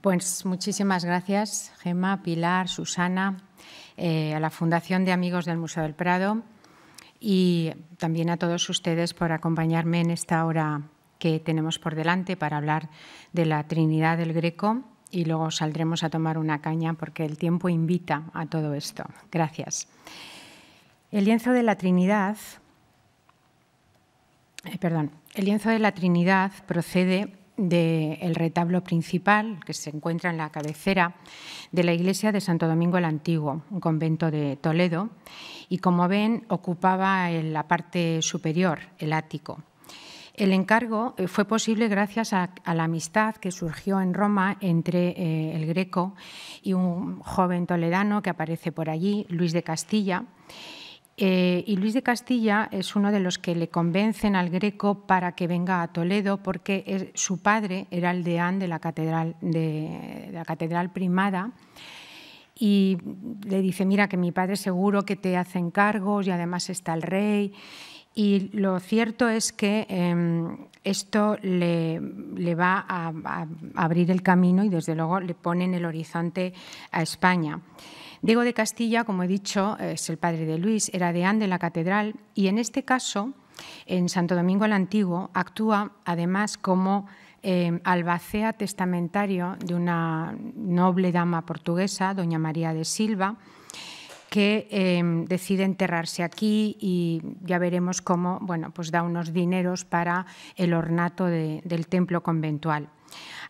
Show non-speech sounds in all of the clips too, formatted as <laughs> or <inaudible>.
Pues muchísimas gracias, Gemma, Pilar, Susana, eh, a la Fundación de Amigos del Museo del Prado y también a todos ustedes por acompañarme en esta hora que tenemos por delante para hablar de la Trinidad del Greco y luego saldremos a tomar una caña porque el tiempo invita a todo esto. Gracias. El lienzo de la Trinidad, eh, perdón, el lienzo de la Trinidad procede del retablo principal que se encuentra en la cabecera de la iglesia de Santo Domingo el Antiguo, un convento de Toledo, y como ven ocupaba en la parte superior, el ático. El encargo eh, fue posible gracias a, la amistad que surgió en Roma entre eh, el Greco y un joven toledano que aparece por allí, Luis de Castilla, eh, y Luis de Castilla es uno de los que le convencen al Greco para que venga a Toledo porque su padre era el deán de la catedral, primada y le dice, mira, que mi padre seguro que te hace encargos y además está el rey. Y lo cierto es que em, esto le, va a, a abrir el camino y desde luego le pone en el horizonte a España. Diego de Castilla, como he dicho, es el padre de Luis, era deán de la catedral y en este caso, en Santo Domingo el Antiguo, actúa además como eh, albacea testamentario de una noble dama portuguesa, doña María de Silva, que eh, decide enterrarse aquí y ya veremos cómo bueno, pues da unos dineros para el ornato del templo conventual.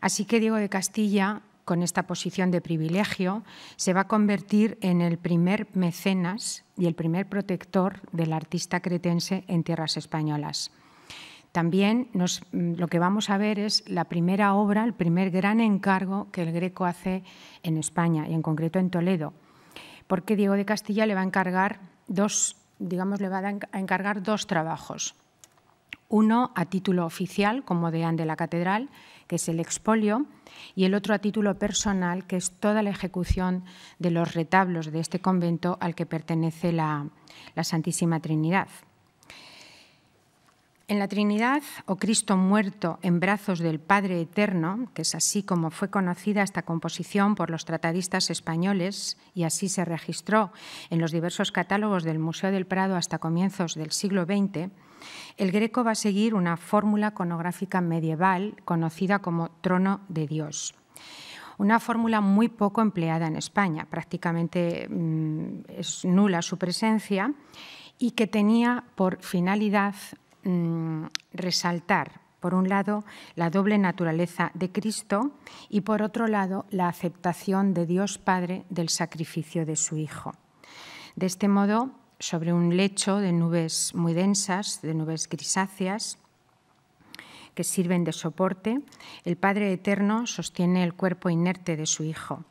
Así que Diego de Castilla con esta posición de privilegio, se va a convertir en el primer mecenas y el primer protector del artista cretense en tierras españolas. También mm, lo que vamos a ver es la primera obra, el primer gran encargo que el Greco hace en España y en concreto en Toledo, porque Diego de Castilla le va a encargar dos, digamos, le va a encargar dos trabajos. Uno a título oficial, como deán de la catedral, que es el expolio, y el otro a título personal, que es toda la ejecución de los retablos de este convento al que pertenece la, la Santísima Trinidad. En la Trinidad, o Cristo muerto en brazos del Padre Eterno, que es así como fue conocida esta composición por los tratadistas españoles y así se registró en los diversos catálogos del Museo del Prado hasta comienzos del siglo XX, el Greco va a seguir una fórmula iconográfica medieval conocida como trono de Dios una fórmula muy poco empleada en España, prácticamente mm, es nula su presencia y que tenía por finalidad mm, resaltar, por un lado, la doble naturaleza de Cristo y, por otro lado, la aceptación de Dios Padre del sacrificio de su Hijo. De este modo, sobre un lecho de nubes muy densas, de nubes grisáceas, que sirven de soporte, el Padre Eterno sostiene el cuerpo inerte de su Hijo,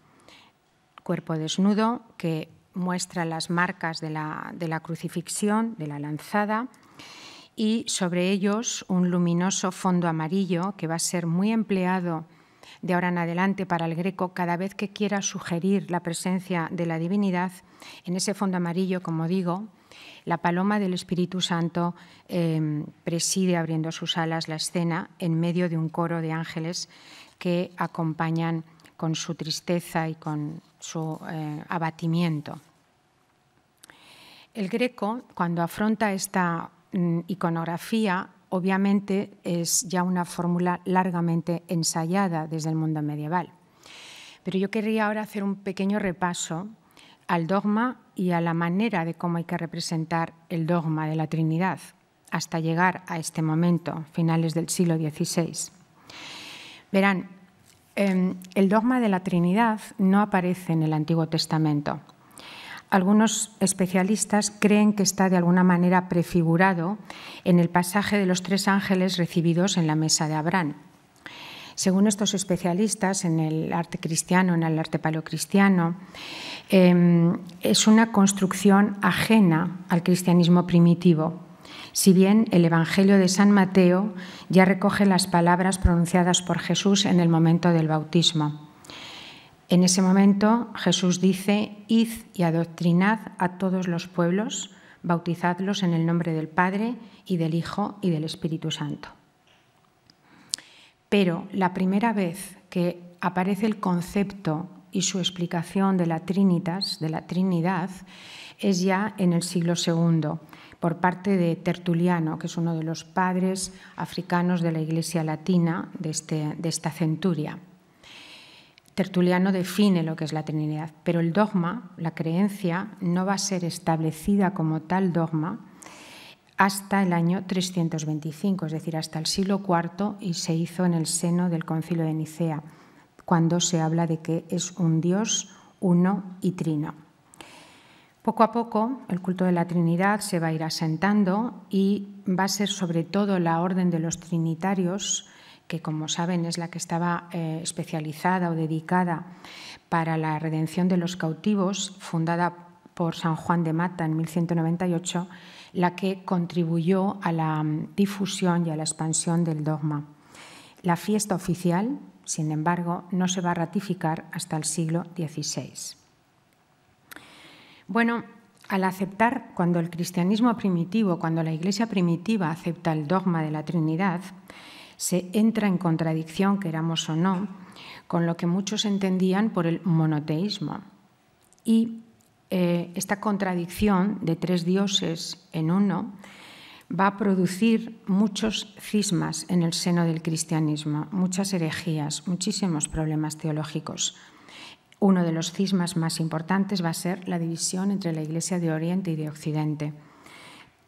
cuerpo desnudo que muestra las marcas de la, crucifixión, de la lanzada, y sobre ellos un luminoso fondo amarillo que va a ser muy empleado de ahora en adelante para el Greco, cada vez que quiera sugerir la presencia de la divinidad, en ese fondo amarillo, como digo, la paloma del Espíritu Santo em, preside abriendo sus alas la escena en medio de un coro de ángeles que acompañan con su tristeza y con su eh, abatimiento. El Greco, cuando afronta esta mm, iconografía, obviamente es ya una fórmula largamente ensayada desde el mundo medieval. Pero yo querría ahora hacer un pequeño repaso al dogma y a la manera de cómo hay que representar el dogma de la Trinidad hasta llegar a este momento, finales del siglo XVI. Verán, em, el dogma de la Trinidad no aparece en el Antiguo Testamento algunos especialistas creen que está de alguna manera prefigurado en el pasaje de los tres ángeles recibidos en la mesa de Abraham. Según estos especialistas en el arte cristiano, en el arte paleocristiano, em, es una construcción ajena al cristianismo primitivo, si bien el Evangelio de San Mateo ya recoge las palabras pronunciadas por Jesús en el momento del bautismo. En ese momento Jesús dice, Id y adoctrinad a todos los pueblos, bautizadlos en el nombre del Padre y del Hijo y del Espíritu Santo. Pero la primera vez que aparece el concepto y su explicación de la Trinitas, de la Trinidad, es ya en el siglo II, por parte de Tertuliano, que es uno de los padres africanos de la Iglesia Latina de, este, de esta centuria. Tertuliano define lo que es la Trinidad, pero el dogma, la creencia, no va a ser establecida como tal dogma hasta el año 325, es decir, hasta el siglo IV y se hizo en el seno del concilio de Nicea, cuando se habla de que es un Dios uno y trino. Poco a poco el culto de la Trinidad se va a ir asentando y va a ser sobre todo la orden de los trinitarios que como saben es la que estaba eh, especializada o dedicada para la redención de los cautivos, fundada por San Juan de Mata en 1198, la que contribuyó a la mm, difusión y a la expansión del dogma. La fiesta oficial, sin embargo, no se va a ratificar hasta el siglo XVI. Bueno, al aceptar, cuando el cristianismo primitivo, cuando la Iglesia primitiva acepta el dogma de la Trinidad, se entra en contradicción, queramos o no, con lo que muchos entendían por el monoteísmo. Y eh, esta contradicción de tres dioses en uno va a producir muchos cismas en el seno del cristianismo, muchas herejías, muchísimos problemas teológicos. Uno de los cismas más importantes va a ser la división entre la Iglesia de Oriente y de Occidente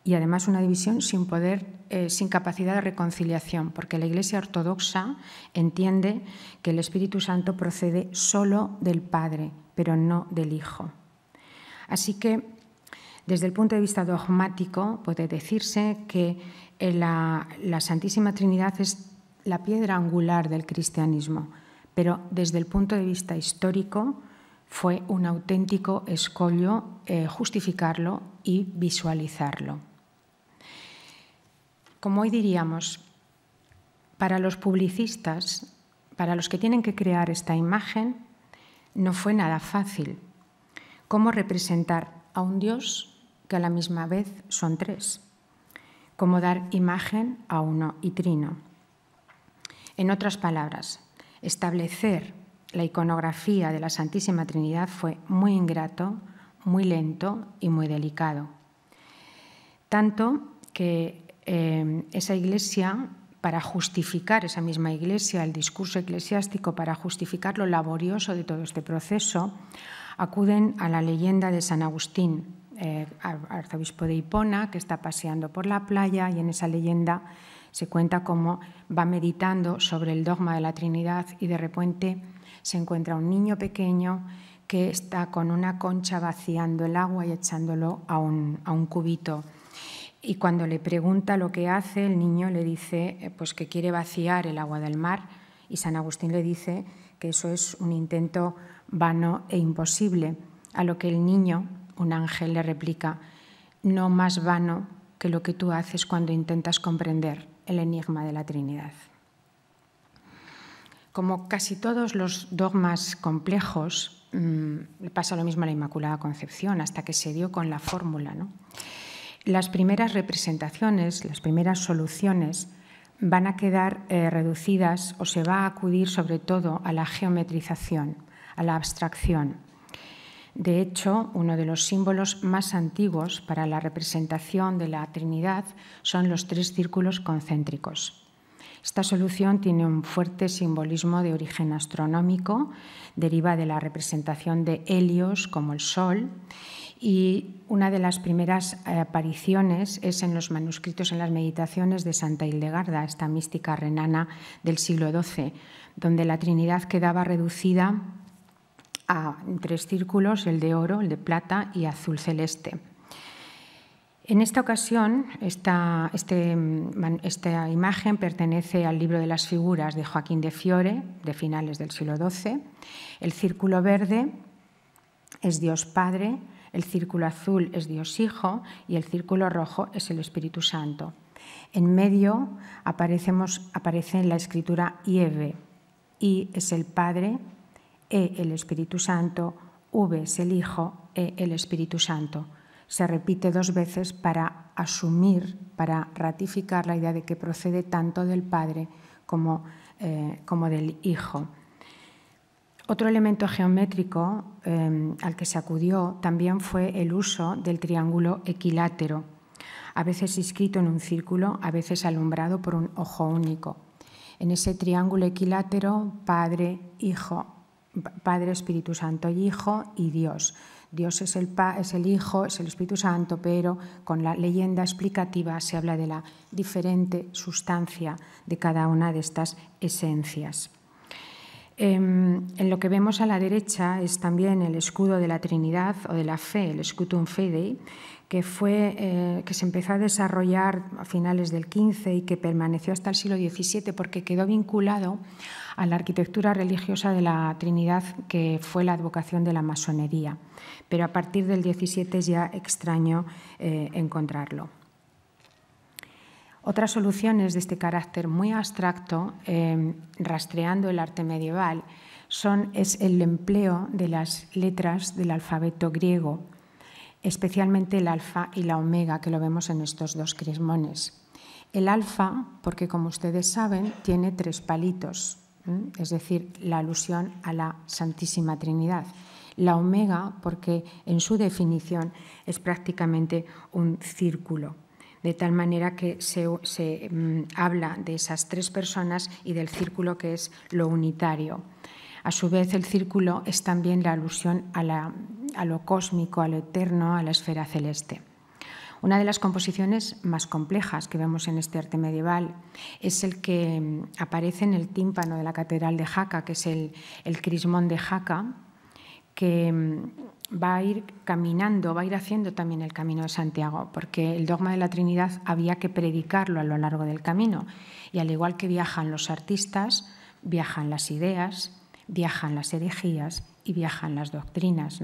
y además una división sin poder, eh, sin capacidad de reconciliación, porque la Iglesia ortodoxa entiende que el Espíritu Santo procede solo del Padre, pero no del Hijo. Así que, desde el punto de vista dogmático, puede decirse que eh, la, Santísima Trinidad es la piedra angular del cristianismo, pero desde el punto de vista histórico, fue un auténtico escollo eh, justificarlo y visualizarlo como hoy diríamos, para los publicistas, para los que tienen que crear esta imagen, no fue nada fácil. ¿Cómo representar a un Dios que a la misma vez son tres? ¿Cómo dar imagen a uno y trino? En otras palabras, establecer la iconografía de la Santísima Trinidad fue muy ingrato, muy lento y muy delicado. Tanto que Em, esa iglesia, para justificar esa misma iglesia, el discurso eclesiástico, para justificar lo laborioso de todo este proceso, acuden a la leyenda de San Agustín, eh, arzobispo de Hipona, que está paseando por la playa y en esa leyenda se cuenta cómo va meditando sobre el dogma de la Trinidad y de repente se encuentra un niño pequeño que está con una concha vaciando el agua y echándolo a un cubito y cuando le pregunta lo que hace, el niño le dice eh, pues, que quiere vaciar el agua del mar y San Agustín le dice que eso es un intento vano e imposible, a lo que el niño, un ángel, le replica, no más vano que lo que tú haces cuando intentas comprender el enigma de la Trinidad. Como casi todos los dogmas complejos, mm, pasa lo mismo a la Inmaculada Concepción, hasta que se dio con la fórmula. ¿no? las primeras representaciones, las primeras soluciones van a quedar eh, reducidas o se va a acudir sobre todo a la geometrización, a la abstracción. De hecho, uno de los símbolos más antiguos para la representación de la Trinidad son los tres círculos concéntricos. Esta solución tiene un fuerte simbolismo de origen astronómico, deriva de la representación de Helios como el Sol y una de las primeras eh, apariciones es en los manuscritos en las meditaciones de Santa Hildegarda, esta mística renana del siglo XII, donde la Trinidad quedaba reducida a tres círculos, el de oro, el de plata y azul celeste. En esta ocasión, esta, este, esta, imagen pertenece al libro de las figuras de Joaquín de Fiore, de finales del siglo XII. El círculo verde es Dios Padre, el círculo azul es Dios Hijo y el círculo rojo es el Espíritu Santo. En medio aparece en la escritura IEVE. I es el Padre, E el Espíritu Santo, V es el Hijo, E el Espíritu Santo. Se repite dos veces para asumir, para ratificar la idea de que procede tanto del Padre como eh, del Hijo. Otro elemento geométrico em, al que se acudió también fue el uso del triángulo equilátero, a veces inscrito en un círculo, a veces alumbrado por un ojo único. En ese triángulo equilátero, Padre, Hijo, Padre, Espíritu Santo y Hijo y Dios. Dios es el Hijo, es el Espíritu Santo, pero con la leyenda explicativa se habla de la diferente sustancia de cada una de estas esencias. Em, en lo que vemos a la derecha es también el escudo de la Trinidad o de la fe, el scutum fidei, que, fue, eh, que se empezó a desarrollar a finales del XV y que permaneció hasta el siglo XVII porque quedó vinculado a la arquitectura religiosa de la Trinidad, que fue la advocación de la masonería. Pero a partir del XVII es ya extraño eh, encontrarlo. Otras soluciones de este carácter muy abstracto, eh, rastreando el arte medieval, son, es el empleo de las letras del alfabeto griego, especialmente el alfa y la omega, que lo vemos en estos dos crismones. El alfa, porque como ustedes saben, tiene tres palitos, es decir, la alusión a la Santísima Trinidad. La omega, porque en su definición es prácticamente un círculo de tal manera que se, mm, habla de esas tres personas y del círculo que es lo unitario. A su vez, el círculo es también la alusión a, la, a lo cósmico, a lo eterno, a la esfera celeste. Una de las composiciones más complejas que vemos en este arte medieval es el que mm, aparece en el tímpano de la Catedral de Jaca, que es el, el crismón de Jaca, que mm, va a ir caminando, va a ir haciendo también el camino de Santiago, porque el dogma de la Trinidad había que predicarlo a lo largo del camino. Y al igual que viajan los artistas, viajan las ideas, viajan las herejías y viajan las doctrinas.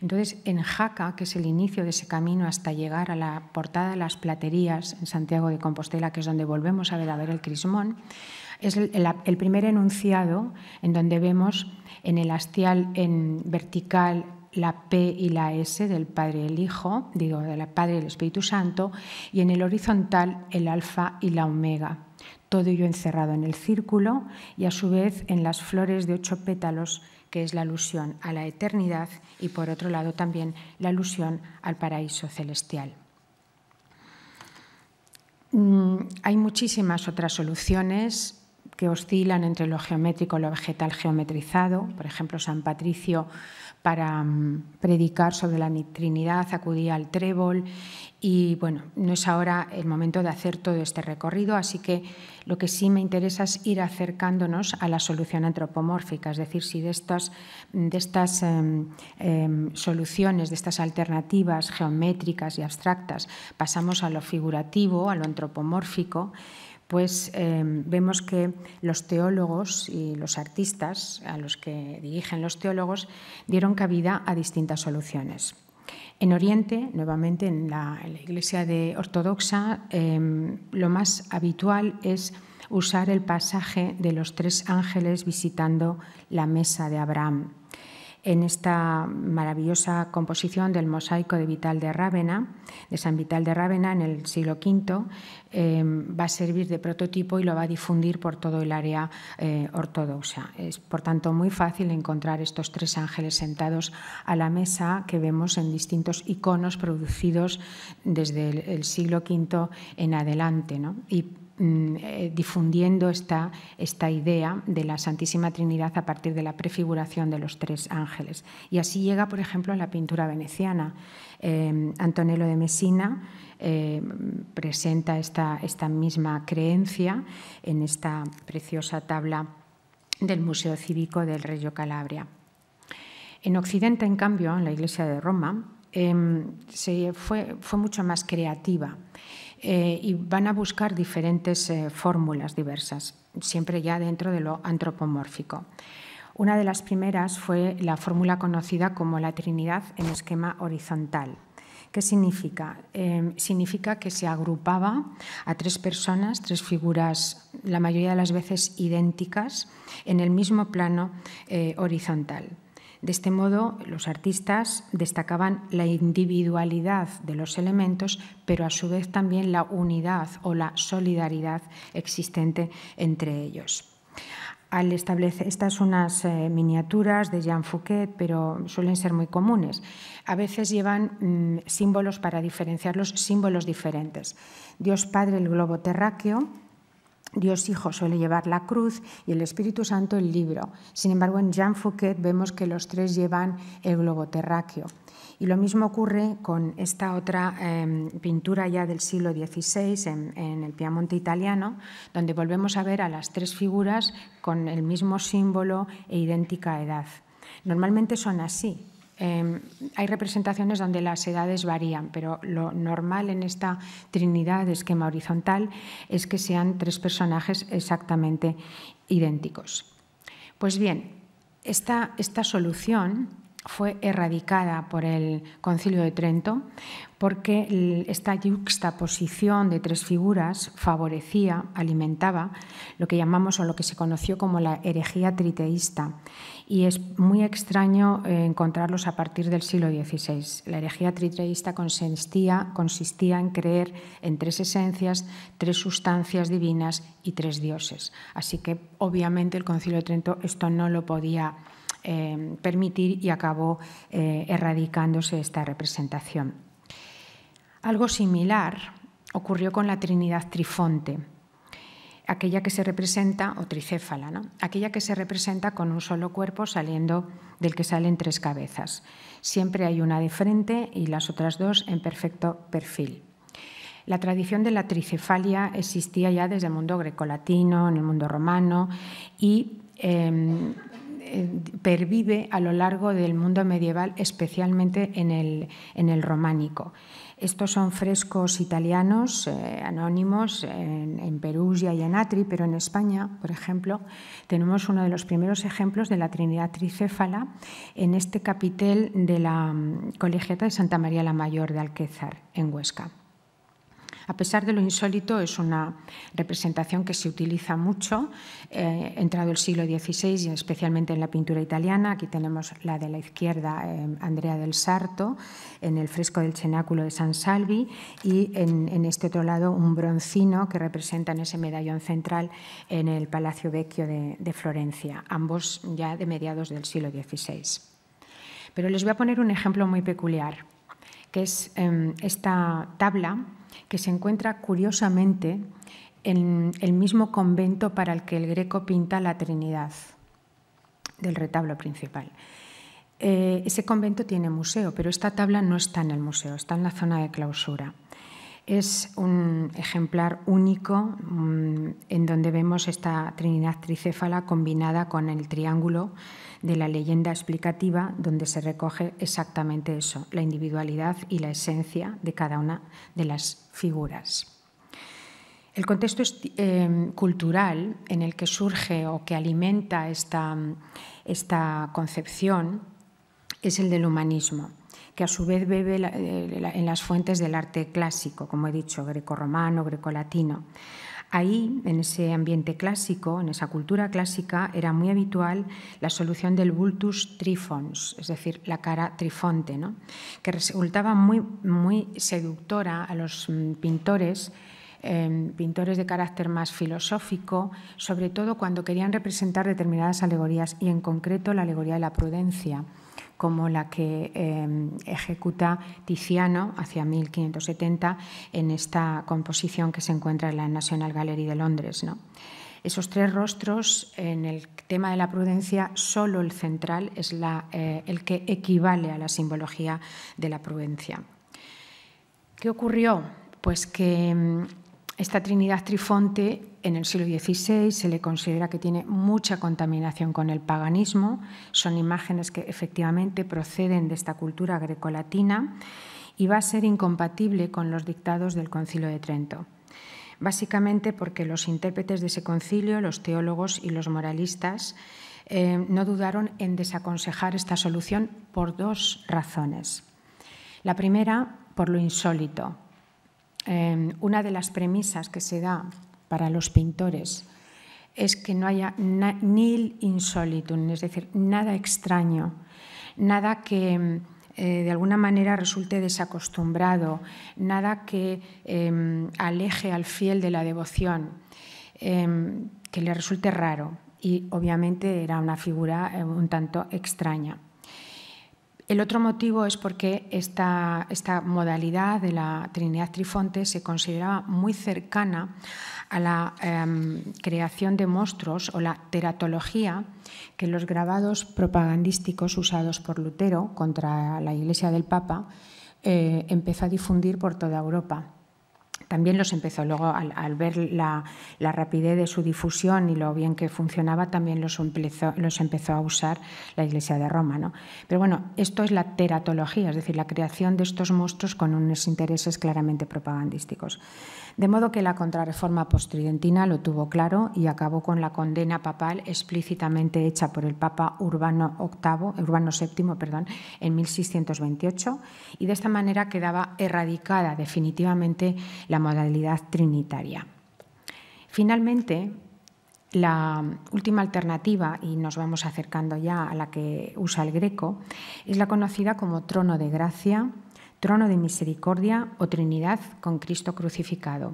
Entonces, en Jaca, que es el inicio de ese camino hasta llegar a la portada de las platerías en Santiago de Compostela, que es donde volvemos a ver el crismón, es el, primer enunciado en donde vemos en el hastial en vertical la P y la S del Padre y el Hijo, digo, del Padre y el Espíritu Santo, y en el horizontal el alfa y la omega. Todo ello encerrado en el círculo y a su vez en las flores de ocho pétalos, que es la alusión a la eternidad y por otro lado también la alusión al paraíso celestial. Mm, hay muchísimas otras soluciones que oscilan entre lo geométrico y lo vegetal geometrizado. Por ejemplo, San Patricio para mm, predicar sobre la Trinidad, acudí al Trébol y bueno, no es ahora el momento de hacer todo este recorrido, así que lo que sí me interesa es ir acercándonos a la solución antropomórfica, es decir, si de estas, de estas em, em, soluciones, de estas alternativas geométricas y abstractas pasamos a lo figurativo, a lo antropomórfico, pues eh, vemos que los teólogos y los artistas a los que dirigen los teólogos dieron cabida a distintas soluciones. En Oriente, nuevamente en la, Iglesia Ortodoxa, eh, lo más habitual es usar el pasaje de los tres ángeles visitando la mesa de Abraham en esta maravillosa composición del mosaico de Vital de Rávena, de San Vital de Rávena en el siglo V, eh, va a servir de prototipo y lo va a difundir por todo el área eh, ortodoxa. Es, por tanto, muy fácil encontrar estos tres ángeles sentados a la mesa que vemos en distintos iconos producidos desde el, siglo V en adelante. Mm, eh, difundiendo esta, esta idea de la Santísima Trinidad a partir de la prefiguración de los tres ángeles. Y así llega, por ejemplo, a la pintura veneciana. Em, Antonello de Messina em, presenta esta, esta misma creencia en esta preciosa tabla del Museo Cívico del Reggio Calabria. En Occidente, en cambio, en la Iglesia de Roma, em, se fue, fue mucho más creativa eh, y van a buscar diferentes eh, fórmulas diversas, siempre ya dentro de lo antropomórfico. Una de las primeras fue la fórmula conocida como la Trinidad en esquema horizontal. ¿Qué significa? Em, significa que se agrupaba a tres personas, tres figuras, la mayoría de las veces idénticas, en el mismo plano eh, horizontal. De este modo, los artistas destacaban la individualidad de los elementos, pero a su vez también la unidad o la solidaridad existente entre ellos. Al establecer estas son unas eh, miniaturas de Jean Fouquet, pero suelen ser muy comunes. A veces llevan mm, símbolos para diferenciar los símbolos diferentes. Dios Padre, el globo terráqueo, Dios Hijo suele llevar la cruz y el Espíritu Santo el libro. Sin embargo, en Jean Fouquet vemos que los tres llevan el globo terráqueo. Y lo mismo ocurre con esta otra em, pintura ya del siglo XVI en, en, el Piamonte italiano, donde volvemos a ver a las tres figuras con el mismo símbolo e idéntica edad. Normalmente son así, Em, hay representaciones donde las edades varían, pero lo normal en esta trinidad de esquema horizontal es que sean tres personajes exactamente idénticos. Pues bien, esta solución fue erradicada por el Concilio de Trento porque esta yuxtaposición de tres figuras favorecía, alimentaba lo que llamamos o lo que se conoció como la herejía triteísta. Y es muy extraño eh, encontrarlos a partir del siglo XVI. La herejía triteísta consistía, consistía en creer en tres esencias, tres sustancias divinas y tres dioses. Así que obviamente el Concilio de Trento esto no lo podía eh, permitir y acabó eh, erradicándose esta representación. Algo similar ocurrió con la Trinidad Trifonte, aquella que se representa, o tricéfala, aquella que se representa con un solo cuerpo saliendo del que salen tres cabezas. Siempre hay una de frente y las otras dos en perfecto perfil. La tradición de la tricefalia existía ya desde el mundo grecolatino, en el mundo romano, y eh, eh, pervive a lo largo del mundo medieval, especialmente en el, románico. Estos son frescos italianos, eh, anónimos, en, Perugia y en Atri, pero en España, por ejemplo, tenemos uno de los primeros ejemplos de la Trinidad Tricéfala en este capitel de la mm, Colegiata de Santa María la Mayor de Alquézar, en Huesca. A pesar de lo insólito, es una representación que se utiliza mucho, eh, entrado el siglo XVI y especialmente en la pintura italiana. Aquí tenemos la de la izquierda, eh, Andrea del Sarto, en el fresco del cenáculo de San Salvi, y en, este otro lado un broncino que representa en ese medallón central en el Palacio Vecchio de, Florencia, ambos ya de mediados del siglo XVI. Pero les voy a poner un ejemplo muy peculiar, que es em, esta tabla que se encuentra curiosamente en el mismo convento para el que el Greco pinta la Trinidad del retablo principal. Eh, ese convento tiene museo, pero esta tabla no está en el museo, está en la zona de clausura. Es un ejemplar único mm, en donde vemos esta Trinidad tricéfala combinada con el triángulo de la leyenda explicativa donde se recoge exactamente eso, la individualidad y la esencia de cada una de las figuras. El contexto eh, cultural en el que surge o que alimenta esta, concepción es el del humanismo que a su vez bebe eh, en las fuentes del arte clásico, como he dicho, romano greco-romano, greco latino Ahí, en ese ambiente clásico, en esa cultura clásica, era muy habitual la solución del bultus trifons, es decir, la cara trifonte, que resultaba muy seductora a los mm, pintores em, pintores de carácter más filosófico, sobre todo cuando querían representar determinadas alegorías y en concreto la alegoría de la prudencia, como la que em, ejecuta Tiziano hacia 1570 en esta composición que se encuentra en la National Gallery de Londres. Esos tres rostros, en el tema de la prudencia, solo el central es eh, el que equivale a la simbología de la prudencia. ¿Qué ocurrió? Pues que em, esta Trinidad Trifonte en el siglo XVI se le considera que tiene mucha contaminación con el paganismo. Son imágenes que efectivamente proceden de esta cultura grecolatina y va a ser incompatible con los dictados del Concilio de Trento. Básicamente porque los intérpretes de ese concilio, los teólogos y los moralistas, eh, no dudaron en desaconsejar esta solución por dos razones. La primera, por lo insólito, Em, una de las premisas que se da para los pintores es que no haya nil insolitum, es decir, nada extraño, nada que em, eh, de alguna manera resulte desacostumbrado, nada que em, aleje al fiel de la devoción, que le resulte raro. Y obviamente era una figura eh, un tanto extraña. El otro motivo es porque esta, modalidad de la Trinidad Trifonte se consideraba muy cercana a la em, creación de monstruos o la teratología que los grabados propagandísticos usados por Lutero contra la Iglesia del Papa eh, empezó a difundir por toda Europa también los empezó. Luego, al, ver la, rapidez de su difusión y lo bien que funcionaba, también los empezó, los empezó a usar la Iglesia de Roma. Pero bueno, esto es la teratología, es decir, la creación de estos monstruos con unos intereses claramente propagandísticos. De modo que la contrarreforma posttridentina lo tuvo claro y acabó con la condena papal explícitamente hecha por el Papa Urbano, Urbano VII perdón, en 1628 y de esta manera quedaba erradicada definitivamente la modalidad trinitaria. Finalmente, la última alternativa, y nos vamos acercando ya a la que usa el greco, es la conocida como trono de gracia, trono de misericordia o Trinidad con Cristo crucificado.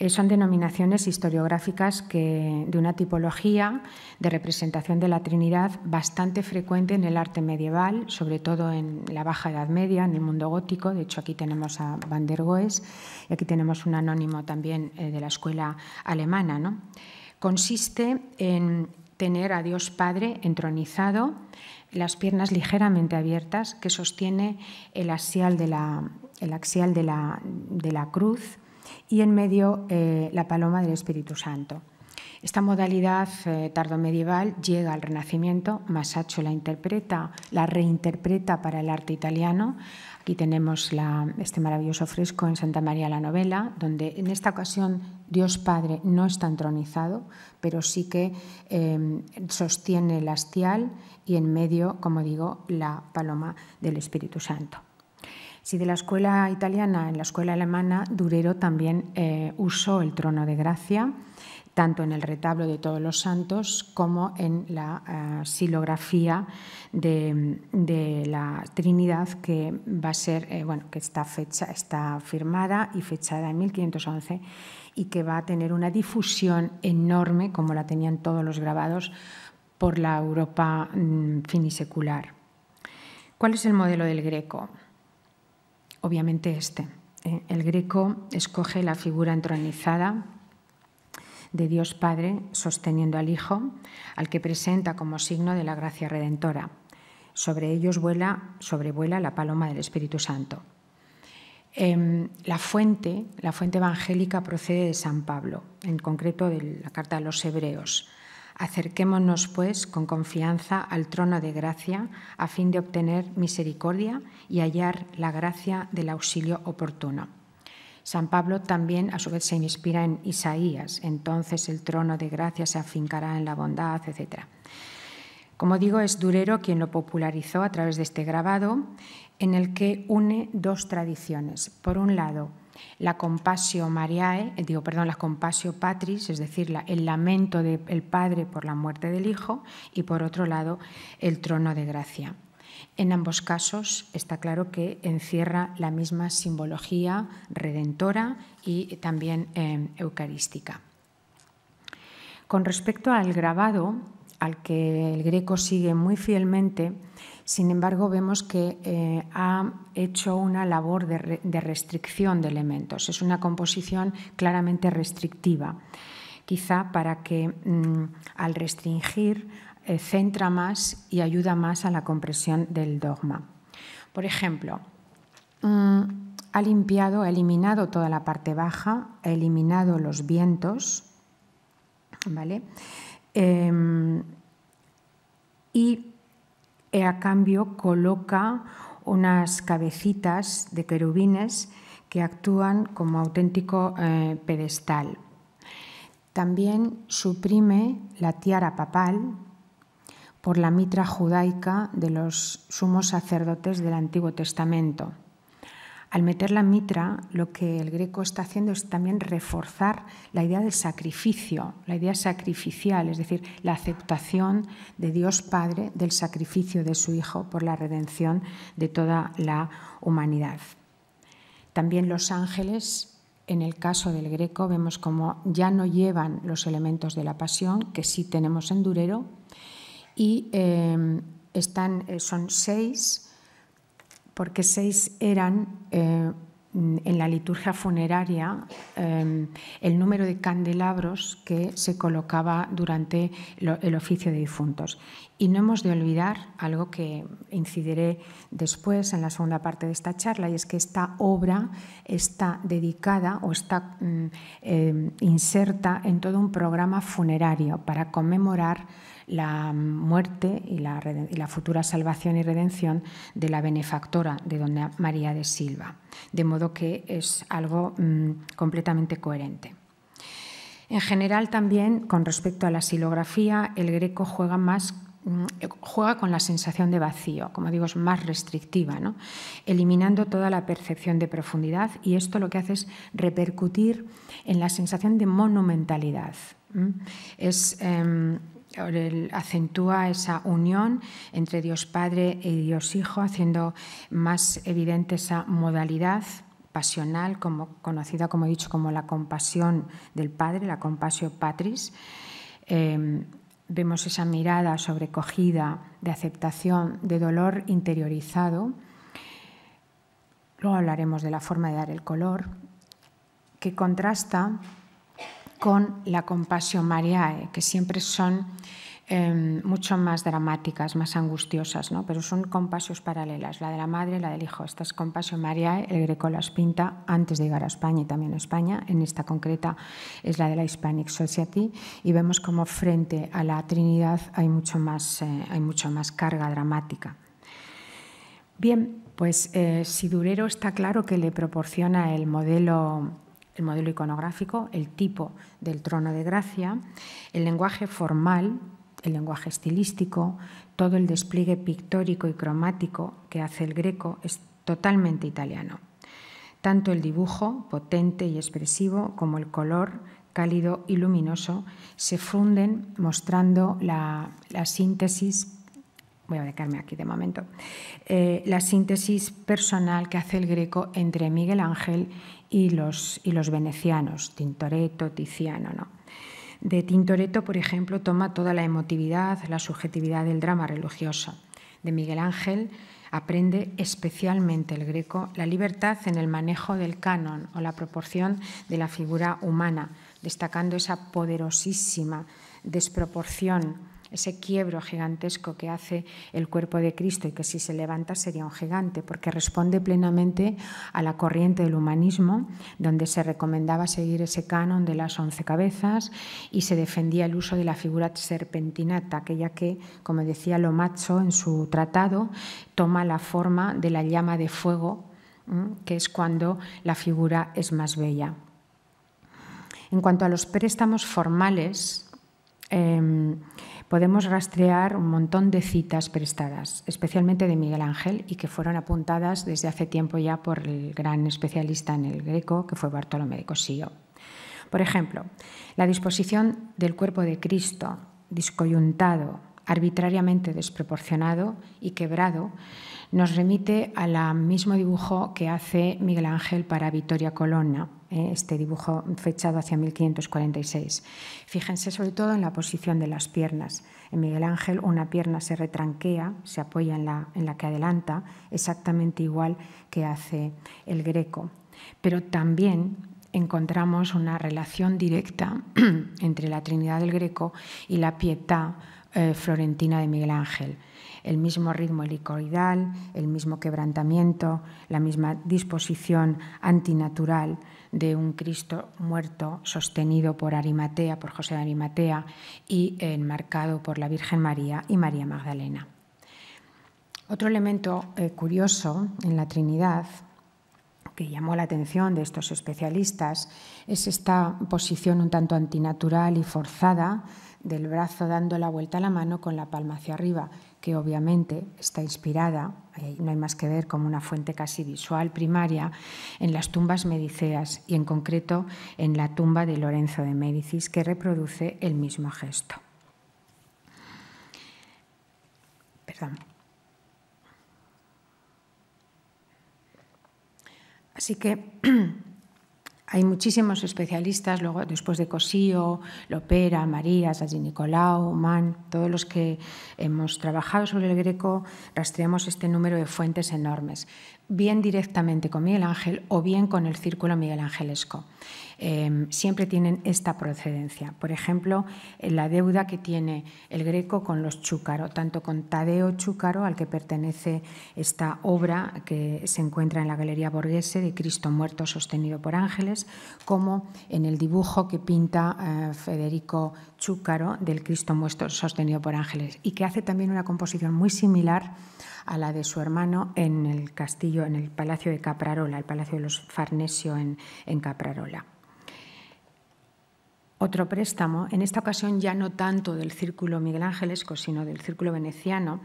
Eh, son denominaciones historiográficas de una tipología de representación de la Trinidad bastante frecuente en el arte medieval, sobre todo en la Baja Edad Media, en el mundo gótico. De hecho, aquí tenemos a Van der Goes y aquí tenemos un anónimo también eh, de la escuela alemana. Consiste en tener a Dios Padre entronizado, las piernas ligeramente abiertas, que sostiene el axial de la, el axial de la, cruz y en medio eh, la paloma del Espíritu Santo. Esta modalidad eh, tardomedieval llega al Renacimiento, Masaccio la interpreta, la reinterpreta para el arte italiano, Aquí tenemos este maravilloso fresco en Santa María la Novela, donde en esta ocasión Dios Padre no está entronizado, pero sí que em, sostiene el astial y en medio, como digo, la paloma del Espíritu Santo. Si de la escuela italiana en la escuela alemana, Durero también eh, usó el trono de gracia tanto en el retablo de todos los santos como en la eh, silografía de, la Trinidad que va a ser, eh, bueno, que está, fecha, está firmada y fechada en 1511 y que va a tener una difusión enorme, como la tenían todos los grabados, por la Europa mm, finisecular. ¿Cuál es el modelo del Greco? Obviamente este. Eh, el Greco escoge la figura entronizada de Dios Padre sosteniendo al Hijo, al que presenta como signo de la gracia redentora. Sobre ellos vuela, sobrevuela la paloma del Espíritu Santo. Em, la fuente, la fuente evangélica procede de San Pablo, en concreto de la carta a los Hebreos. Acerquémonos, pues, con confianza al trono de gracia a fin de obtener misericordia y hallar la gracia del auxilio oportuno. San Pablo también a su vez se inspira en Isaías, entonces el trono de gracia se afincará en la bondad, etc. Como digo, es Durero quien lo popularizó a través de este grabado en el que une dos tradiciones. Por un lado, la compasio mariae, eh, digo, perdón, la compasio patris, es decir, el lamento del padre por la muerte del hijo, y por otro lado, el trono de gracia. En ambos casos está claro que encierra la misma simbología redentora y también em, eucarística. Con respecto al grabado, al que el greco sigue muy fielmente, sin embargo, vemos que eh, ha hecho una labor de, restricción de elementos. Es una composición claramente restrictiva, quizá para que mm, al restringir eh, centra más y ayuda más a la compresión del dogma. Por ejemplo, mm, ha limpiado, ha eliminado toda la parte baja, ha eliminado los vientos, em, y eh, a cambio coloca unas cabecitas de querubines que actúan como auténtico eh, pedestal. También suprime la tiara papal, por la mitra judaica de los sumos sacerdotes del Antiguo Testamento. Al meter la mitra, lo que el greco está haciendo es también reforzar la idea del sacrificio, la idea sacrificial, es decir, la aceptación de Dios Padre del sacrificio de su Hijo por la redención de toda la humanidad. También los ángeles, en el caso del greco, vemos como ya no llevan los elementos de la pasión, que sí tenemos en Durero, y em, están, eh, son seis, porque seis eran eh, en la liturgia funeraria em, el número de candelabros que se colocaba durante el oficio de difuntos. Y no hemos de olvidar algo que incidiré después en la segunda parte de esta charla, y es que esta obra está dedicada o está mm, em, inserta en todo un programa funerario para conmemorar la muerte y la, futura salvación y redención de la benefactora de Doña María de Silva. De modo que es algo mm, completamente coherente. En general también, con respecto a la silografía, el greco juega más mm, juega con la sensación de vacío, como digo, es más restrictiva, eliminando toda la percepción de profundidad y esto lo que hace es repercutir en la sensación de monumentalidad. Es, em, acentúa esa unión entre Dios Padre y Dios Hijo, haciendo más evidente esa modalidad pasional, como, conocida, como he dicho, como la compasión del Padre, la compasio patris. Em, vemos esa mirada sobrecogida de aceptación, de dolor interiorizado. Luego hablaremos de la forma de dar el color, que contrasta con la compasión mariae, que siempre son em, mucho más dramáticas, más angustiosas, pero son compasios paralelas, la de la madre la del hijo. Esta es compasión mariae, el greco las pinta antes de llegar a España y también a España, en esta concreta es la de la Hispanic Society, y vemos como frente a la Trinidad hay mucho más, eh, hay mucho más carga dramática. Bien, pues eh, si Durero está claro que le proporciona el modelo el modelo iconográfico, el tipo del trono de gracia, el lenguaje formal, el lenguaje estilístico, todo el despliegue pictórico y cromático que hace el greco es totalmente italiano. Tanto el dibujo, potente y expresivo, como el color, cálido y luminoso, se funden mostrando la, la síntesis voy a dejarme aquí de momento, eh, la síntesis personal que hace el Greco entre Miguel Ángel y los, y los venecianos, Tintoretto, Tiziano. ¿no? De Tintoretto, por ejemplo, toma toda la emotividad, la subjetividad del drama religioso. De Miguel Ángel aprende especialmente el Greco la libertad en el manejo del canon o la proporción de la figura humana, destacando esa poderosísima desproporción ese quiebro gigantesco que hace el cuerpo de Cristo y que si se levanta sería un gigante, porque responde plenamente a la corriente del humanismo, donde se recomendaba seguir ese canon de las once cabezas y se defendía el uso de la figura serpentinata, aquella que, como decía Lomacho en su tratado, toma la forma de la llama de fuego, que es cuando la figura es más bella. En cuanto a los préstamos formales, Em, podemos rastrear un montón de citas prestadas, especialmente de Miguel Ángel, y que fueron apuntadas desde hace tiempo ya por el gran especialista en el greco, que fue Bartolomé de Cosío. Por ejemplo, la disposición del cuerpo de Cristo, discoyuntado, arbitrariamente desproporcionado y quebrado, nos remite al mismo dibujo que hace Miguel Ángel para Vittoria Colonna este dibujo fechado hacia 1546. Fíjense sobre todo en la posición de las piernas. En Miguel Ángel una pierna se retranquea, se apoya en la, que adelanta, exactamente igual que hace el greco. Pero también encontramos una relación directa <clears throat> entre la Trinidad del Greco y la pietà eh, florentina de Miguel Ángel. El mismo ritmo helicoidal, el mismo quebrantamiento, la misma disposición antinatural de un Cristo muerto sostenido por Arimatea, por José de Arimatea y enmarcado por la Virgen María y María Magdalena. Otro elemento eh, curioso en la Trinidad que llamó la atención de estos especialistas es esta posición un tanto antinatural y forzada del brazo dando la vuelta a la mano con la palma hacia arriba, que obviamente está inspirada, no hay más que ver como una fuente casi visual primaria, en las tumbas mediceas y en concreto en la tumba de Lorenzo de Médicis, que reproduce el mismo gesto. Así que <clears throat> Hay muchísimos especialistas, luego después de Cosío, Lopera, María, Allí Nicolau, Mann, todos los que hemos trabajado sobre el greco, rastreamos este número de fuentes enormes, bien directamente con Miguel Ángel o bien con el círculo Miguel Angelesco. Em, siempre tienen esta procedencia. Por ejemplo, la deuda que tiene el Greco con los Chúcaro, tanto con Tadeo Chúcaro, al que pertenece esta obra que se encuentra en la Galería Borghese de Cristo muerto sostenido por ángeles, como en el dibujo que pinta eh, Federico Chúcaro del Cristo muerto sostenido por ángeles y que hace también una composición muy similar a la de su hermano en el castillo, en el Palacio de Caprarola, el Palacio de los Farnesio en Caprarola otro préstamo, en esta ocasión ya no tanto del Círculo Miguel sino del Círculo Veneciano,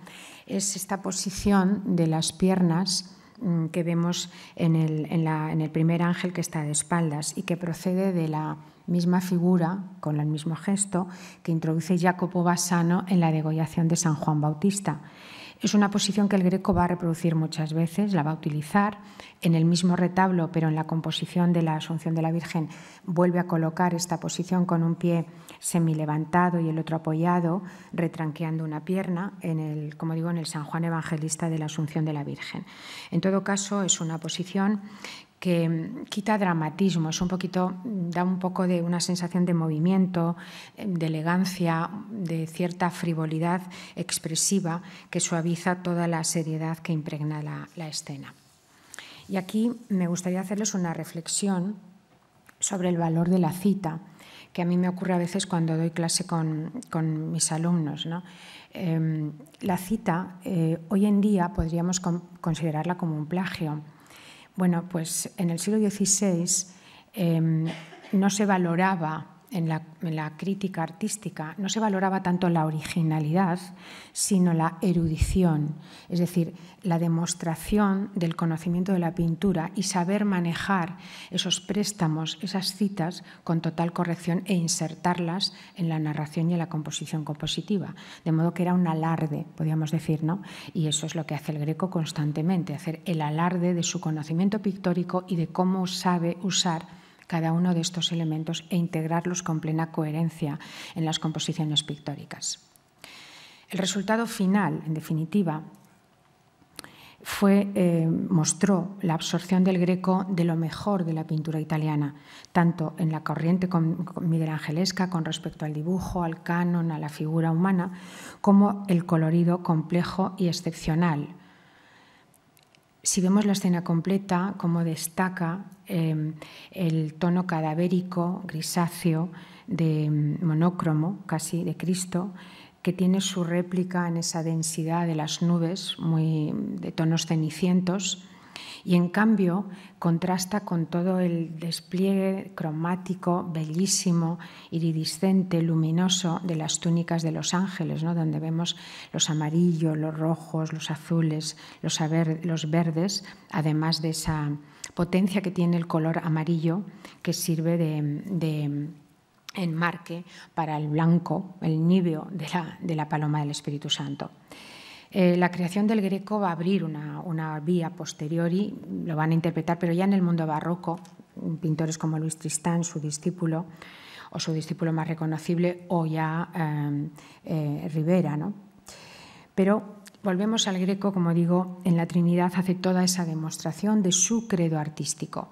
es esta posición de las piernas mm, que vemos en el, primer ángel que está de espaldas y que procede de la misma figura, con el mismo gesto, que introduce Jacopo Bassano en la degollación de San Juan Bautista. Es una posición que el greco va a reproducir muchas veces, la va a utilizar en el mismo retablo, pero en la composición de la Asunción de la Virgen vuelve a colocar esta posición con un pie semilevantado y el otro apoyado, retranqueando una pierna, en el, como digo, en el San Juan Evangelista de la Asunción de la Virgen. En todo caso, es una posición que mm, quita dramatismo, es un poquito, mm, da un poco de una sensación de movimiento, eh, de elegancia, de cierta frivolidad expresiva que suaviza toda la seriedad que impregna la, escena. Y aquí me gustaría hacerles una reflexión sobre el valor de la cita, que a mí me ocurre a veces cuando doy clase con, mis alumnos. Em, la cita, eh, hoy en día podríamos considerarla como un plagio bueno, pues en el siglo XVI em, no se valoraba en la, crítica artística no se valoraba tanto la originalidad, sino la erudición, es decir, la demostración del conocimiento de la pintura y saber manejar esos préstamos, esas citas, con total corrección e insertarlas en la narración y en la composición compositiva. De modo que era un alarde, podríamos decir, ¿no? Y eso es lo que hace el greco constantemente, hacer el alarde de su conocimiento pictórico y de cómo sabe usar cada uno de estos elementos e integrarlos con plena coherencia en las composiciones pictóricas. El resultado final, en definitiva, fue, eh, mostró la absorción del greco de lo mejor de la pintura italiana, tanto en la corriente miguelangelesca con respecto al dibujo, al canon, a la figura humana, como el colorido complejo y excepcional si vemos la escena completa, como destaca em, el tono cadavérico, grisáceo, de em, monócromo, casi de Cristo, que tiene su réplica en esa densidad de las nubes, muy de tonos cenicientos, y en cambio contrasta con todo el despliegue cromático, bellísimo, iridiscente, luminoso de las túnicas de los ángeles, ¿no? donde vemos los amarillos, los rojos, los azules, los, verdes, además de esa potencia que tiene el color amarillo que sirve de, enmarque para el blanco, el níveo de la paloma del Espíritu Santo. Eh, la creación del Greco va a abrir una, una vía posteriori, lo van a interpretar, pero ya en el mundo barroco, pintores como Luis Tristán, su discípulo, o su discípulo más reconocible, o ya eh, eh, Rivera. ¿no? Pero volvemos al Greco, como digo, en la Trinidad hace toda esa demostración de su credo artístico,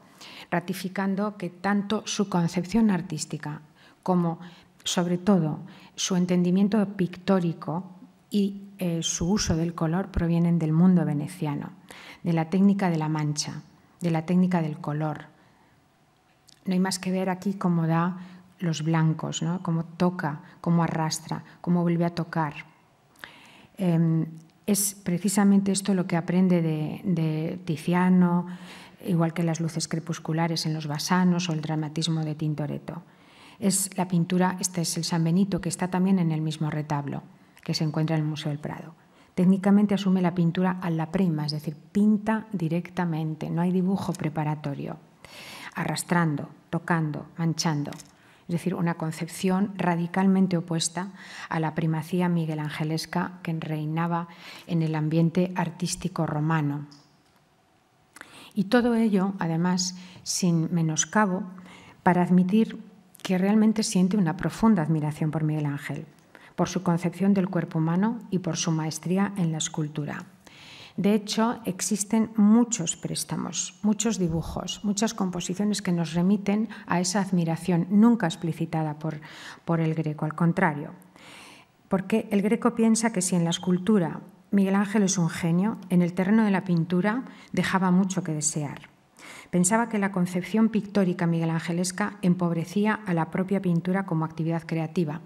ratificando que tanto su concepción artística como, sobre todo, su entendimiento pictórico y eh, su uso del color provienen del mundo veneciano, de la técnica de la mancha, de la técnica del color. No hay más que ver aquí cómo da los blancos, ¿no? cómo toca, cómo arrastra, cómo vuelve a tocar. Em, es precisamente esto lo que aprende de, de Tiziano, igual que las luces crepusculares en los basanos o el dramatismo de Tintoretto. Es la pintura, este es el San Benito, que está también en el mismo retablo que se encuentra en el Museo del Prado. Técnicamente asume la pintura a la prima, es decir, pinta directamente, no hay dibujo preparatorio, arrastrando, tocando, manchando. Es decir, una concepción radicalmente opuesta a la primacía miguelangelesca que reinaba en el ambiente artístico romano. Y todo ello, además, sin menoscabo, para admitir que realmente siente una profunda admiración por Miguel Ángel por su concepción del cuerpo humano y por su maestría en la escultura. De hecho, existen muchos préstamos, muchos dibujos, muchas composiciones que nos remiten a esa admiración nunca explicitada por, el greco, al contrario. Porque el greco piensa que si en la escultura Miguel Ángel es un genio, en el terreno de la pintura dejaba mucho que desear. Pensaba que la concepción pictórica miguelangelesca empobrecía a la propia pintura como actividad creativa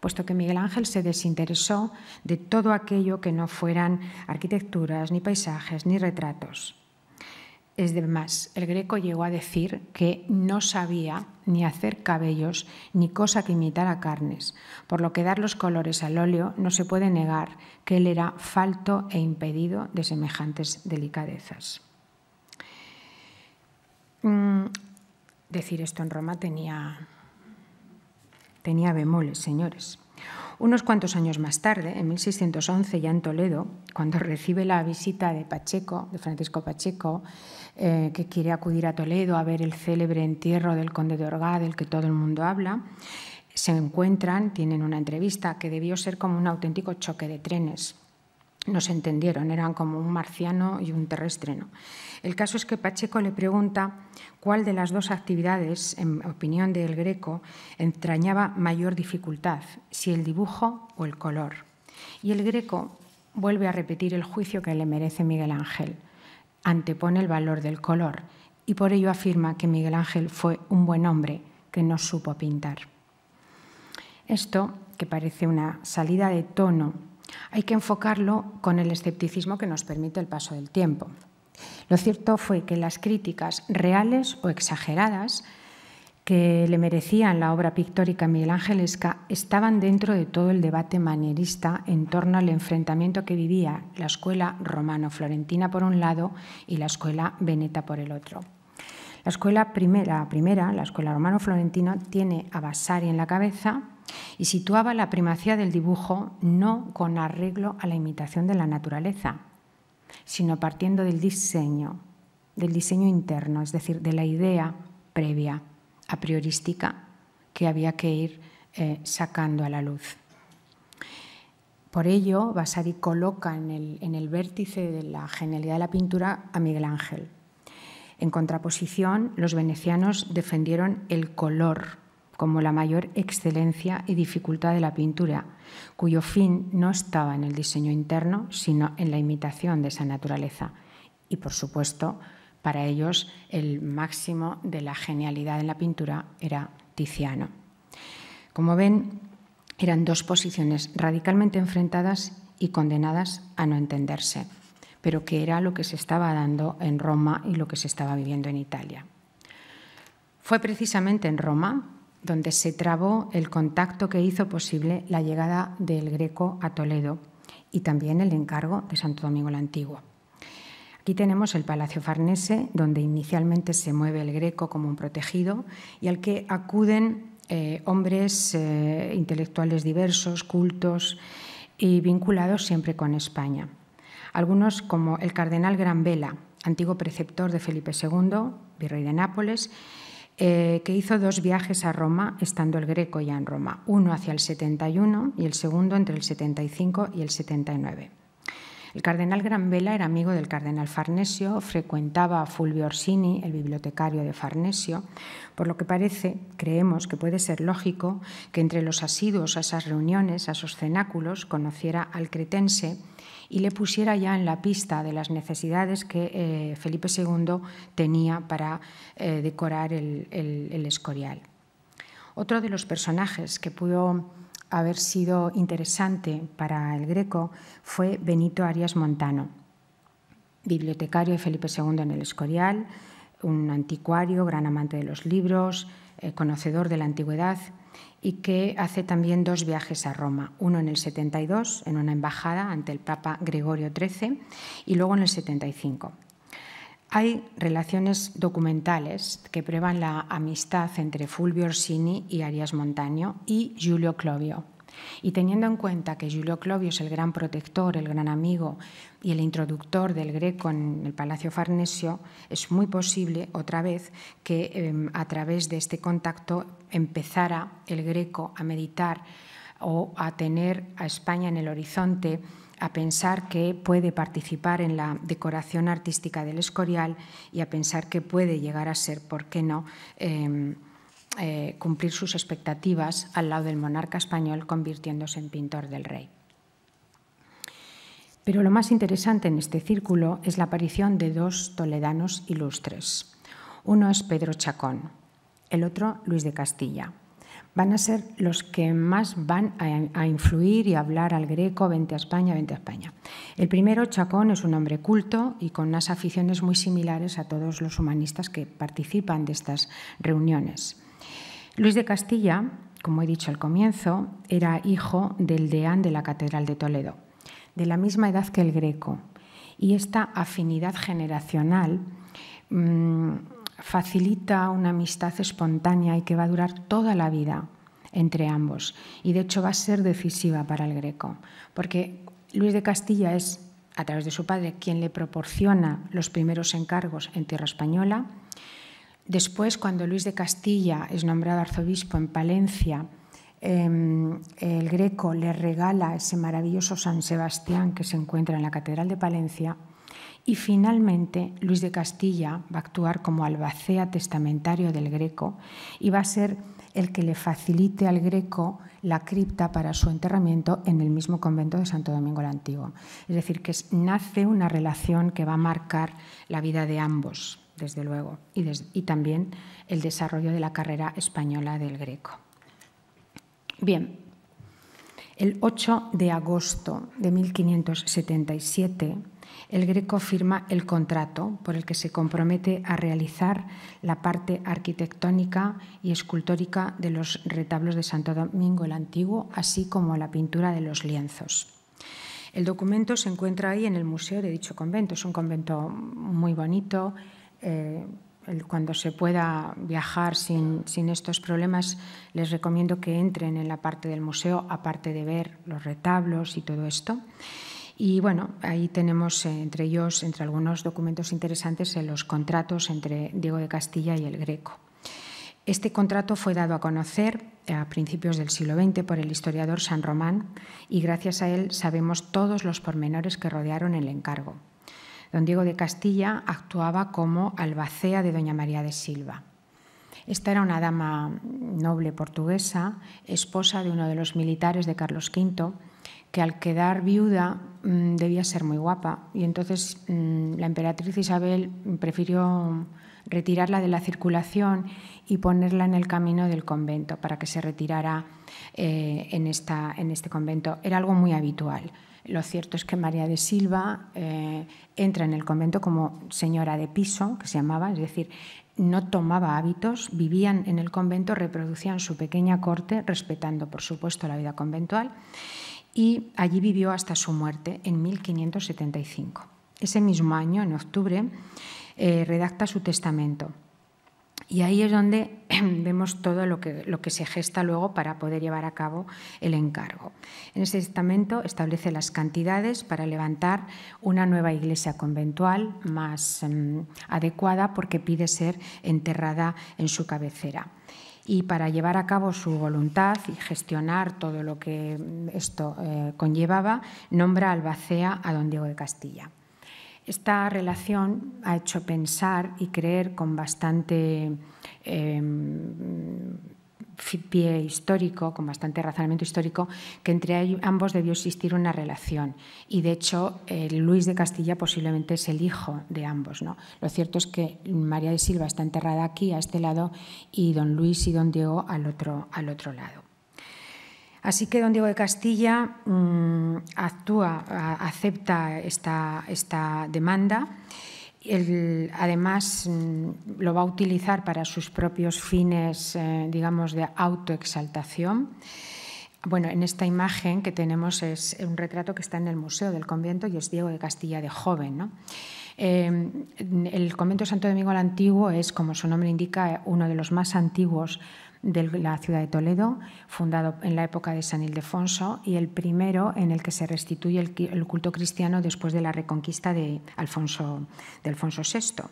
puesto que Miguel Ángel se desinteresó de todo aquello que no fueran arquitecturas, ni paisajes, ni retratos. Es de más, el greco llegó a decir que no sabía ni hacer cabellos ni cosa que imitara carnes, por lo que dar los colores al óleo no se puede negar que él era falto e impedido de semejantes delicadezas. Mm, decir esto en Roma tenía Tenía bemoles, señores. Unos cuantos años más tarde, en 1611, ya en Toledo, cuando <laughs> recibe la visita de Pacheco, de Francisco Pacheco, eh, que quiere acudir a Toledo a ver el célebre entierro del conde de Orgá, del que todo el mundo habla, se encuentran, tienen una entrevista que debió ser como un auténtico choque de trenes no se entendieron, eran como un marciano y un terrestre. El caso es que Pacheco le pregunta cuál de las dos actividades, en opinión del Greco, entrañaba mayor dificultad, si el dibujo o el color. Y el Greco vuelve a repetir el juicio que le merece Miguel Ángel, antepone el valor del color y por ello afirma que Miguel Ángel fue un buen hombre que no supo pintar. Esto, que parece una salida de tono hay que enfocarlo con el escepticismo que nos permite el paso del tiempo. Lo cierto fue que las críticas reales o exageradas que le merecían la obra pictórica miguelangelesca estaban dentro de todo el debate manierista en torno al enfrentamiento que vivía la escuela romano-florentina por un lado y la escuela veneta por el otro. La escuela primera, primera la escuela romano-florentina, tiene a Vasari en la cabeza y situaba la primacía del dibujo no con arreglo a la imitación de la naturaleza, sino partiendo del diseño, del diseño interno, es decir, de la idea previa, a priorística, que había que ir eh, sacando a la luz. Por ello, Vasari coloca en el vértice de la genialidad de la pintura a Miguel Ángel. En contraposición, los venecianos defendieron el color como la mayor excelencia y dificultad de la pintura, cuyo fin no estaba en el diseño interno, sino en la imitación de esa naturaleza. Y, por supuesto, para ellos el máximo de la genialidad en la pintura era Tiziano. Como ven, eran dos posiciones radicalmente enfrentadas y condenadas a no entenderse, pero que era lo que se estaba dando en Roma y lo que se estaba viviendo en Italia. Fue precisamente en Roma donde se trabó el contacto que hizo posible la llegada del Greco a Toledo y también el encargo de Santo Domingo el Antiguo. Aquí tenemos el Palacio Farnese, donde inicialmente se mueve el Greco como un protegido y al que acuden eh, hombres eh, intelectuales diversos, cultos y vinculados siempre con España. Algunos como el cardenal Gran Vela, antiguo preceptor de Felipe II, virrey de Nápoles, eh, que hizo dos viajes a Roma, estando el Greco ya en Roma, uno hacia el 71 y el segundo entre el 75 y el 79. El cardenal Granvela era amigo del cardenal Farnesio, frecuentaba a Fulvio Orsini, el bibliotecario de Farnesio, por lo que parece, creemos que puede ser lógico que entre los asiduos a esas reuniones, a esos cenáculos, conociera al cretense y le pusiera ya en la pista de las necesidades que eh, Felipe II tenía para eh, decorar el, Escorial. Otro de los personajes que pudo haber sido interesante para el Greco fue Benito Arias Montano, bibliotecario de Felipe II en el Escorial, un anticuario, gran amante de los libros, eh, conocedor de la antigüedad y que hace también dos viajes a Roma, uno en el 72 en una embajada ante el Papa Gregorio XIII y luego en el 75. Hay relaciones documentales que prueban la amistad entre Fulvio Orsini y Arias Montaño y Giulio Clovio, y teniendo en cuenta que Julio Clovio es el gran protector, el gran amigo y el introductor del Greco en el Palacio Farnesio, es muy posible, otra vez, que em, a través de este contacto empezara el Greco a meditar o a tener a España en el horizonte a pensar que puede participar en la decoración artística del Escorial y a pensar que puede llegar a ser, ¿por qué no?, em, eh, cumplir sus expectativas al lado del monarca español, convirtiéndose en pintor del rey. Pero lo más interesante en este círculo es la aparición de dos toledanos ilustres. Uno es Pedro Chacón, el otro Luis de Castilla. Van a ser los que más van a, influir y hablar al greco, vente a España, vente a España. El primero, Chacón, es un hombre culto y con unas aficiones muy similares a todos los humanistas que participan de estas reuniones. Luis de Castilla, como he dicho al comienzo, era hijo del deán de la Catedral de Toledo, de la misma edad que el greco, y esta afinidad generacional mm, facilita una amistad espontánea y que va a durar toda la vida entre ambos. Y de hecho va a ser decisiva para el greco, porque Luis de Castilla es, a través de su padre, quien le proporciona los primeros encargos en tierra española. Después, cuando Luis de Castilla es nombrado arzobispo en Palencia, em, el Greco le regala ese maravilloso San Sebastián que se encuentra en la Catedral de Palencia. Y finalmente, Luis de Castilla va a actuar como albacea testamentario del Greco y va a ser el que le facilite al Greco la cripta para su enterramiento en el mismo convento de Santo Domingo el Antiguo. Es decir, que nace una relación que va a marcar la vida de ambos desde luego, y, también el desarrollo de la carrera española del Greco. Bien, el 8 de agosto de 1577, el Greco firma el contrato por el que se compromete a realizar la parte arquitectónica y escultórica de los retablos de Santo Domingo el Antiguo, así como la pintura de los lienzos. El documento se encuentra ahí en el museo de dicho convento. Es un convento muy bonito, eh, cuando se pueda viajar sin, sin, estos problemas, les recomiendo que entren en la parte del museo, aparte de ver los retablos y todo esto. Y bueno, ahí tenemos eh, entre ellos, entre algunos documentos interesantes, eh, los contratos entre Diego de Castilla y el Greco. Este contrato fue dado a conocer a principios del siglo XX por el historiador San Román y gracias a él sabemos todos los pormenores que rodearon el encargo. Don Diego de Castilla actuaba como albacea de Doña María de Silva. Esta era una dama noble portuguesa, esposa de uno de los militares de Carlos V, que al quedar viuda mm, debía ser muy guapa y entonces mm, la emperatriz Isabel prefirió retirarla de la circulación y ponerla en el camino del convento para que se retirara eh, en este convento. Era algo muy habitual. Lo cierto es que María de Silva eh, entra en el convento como señora de piso, que se llamaba, es decir, no tomaba hábitos, vivían en el convento, reproducían su pequeña corte, respetando, por supuesto, la vida conventual, y allí vivió hasta su muerte en 1575. Ese mismo año, en octubre, eh, redacta su testamento y ahí es donde <clears throat> vemos todo lo que, lo que, se gesta luego para poder llevar a cabo el encargo. En ese testamento establece las cantidades para levantar una nueva iglesia conventual más em, adecuada porque pide ser enterrada en su cabecera y para llevar a cabo su voluntad y gestionar todo lo que esto eh, conllevaba, nombra Albacea a don Diego de Castilla. Esta relación ha hecho pensar y creer con bastante em, pie histórico, con bastante razonamiento histórico, que entre ambos debió existir una relación. Y de hecho, eh, Luis de Castilla posiblemente es el hijo de ambos. ¿no? Lo cierto es que María de Silva está enterrada aquí, a este lado, y don Luis y don Diego al otro, al otro lado. Así que don Diego de Castilla mm, actúa, acepta esta, demanda. además, mm, lo va a utilizar para sus propios fines, eh, digamos, de autoexaltación. Bueno, en esta imagen que tenemos es un retrato que está en el Museo del Convento y es Diego de Castilla de joven. Eh, el convento Santo Domingo el Antiguo es, como su nombre indica, uno de los más antiguos de la ciudad de Toledo, fundado en la época de San Ildefonso y el primero en el que se restituye el, culto cristiano después de la reconquista de Alfonso, de Alfonso VI.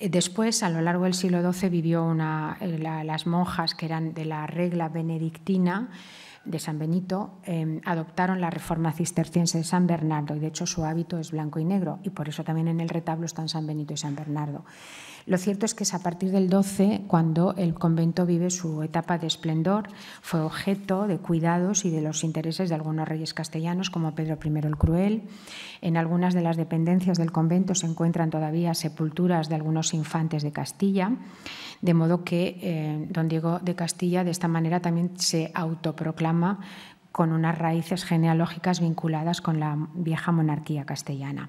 Eh, después, a lo largo del siglo XII, vivió una, eh, las monjas que eran de la regla benedictina de San Benito em, adoptaron la reforma cisterciense de San Bernardo y de hecho su hábito es blanco y negro y por eso también en el retablo están San Benito y San Bernardo. Lo cierto es que es a partir del 12 cuando el convento vive su etapa de esplendor, fue objeto de cuidados y de los intereses de algunos reyes castellanos como Pedro I el Cruel. En algunas de las dependencias del convento se encuentran todavía sepulturas de algunos infantes de Castilla, de modo que eh, don Diego de Castilla de esta manera también se autoproclama con unas raíces genealógicas vinculadas con la vieja monarquía castellana.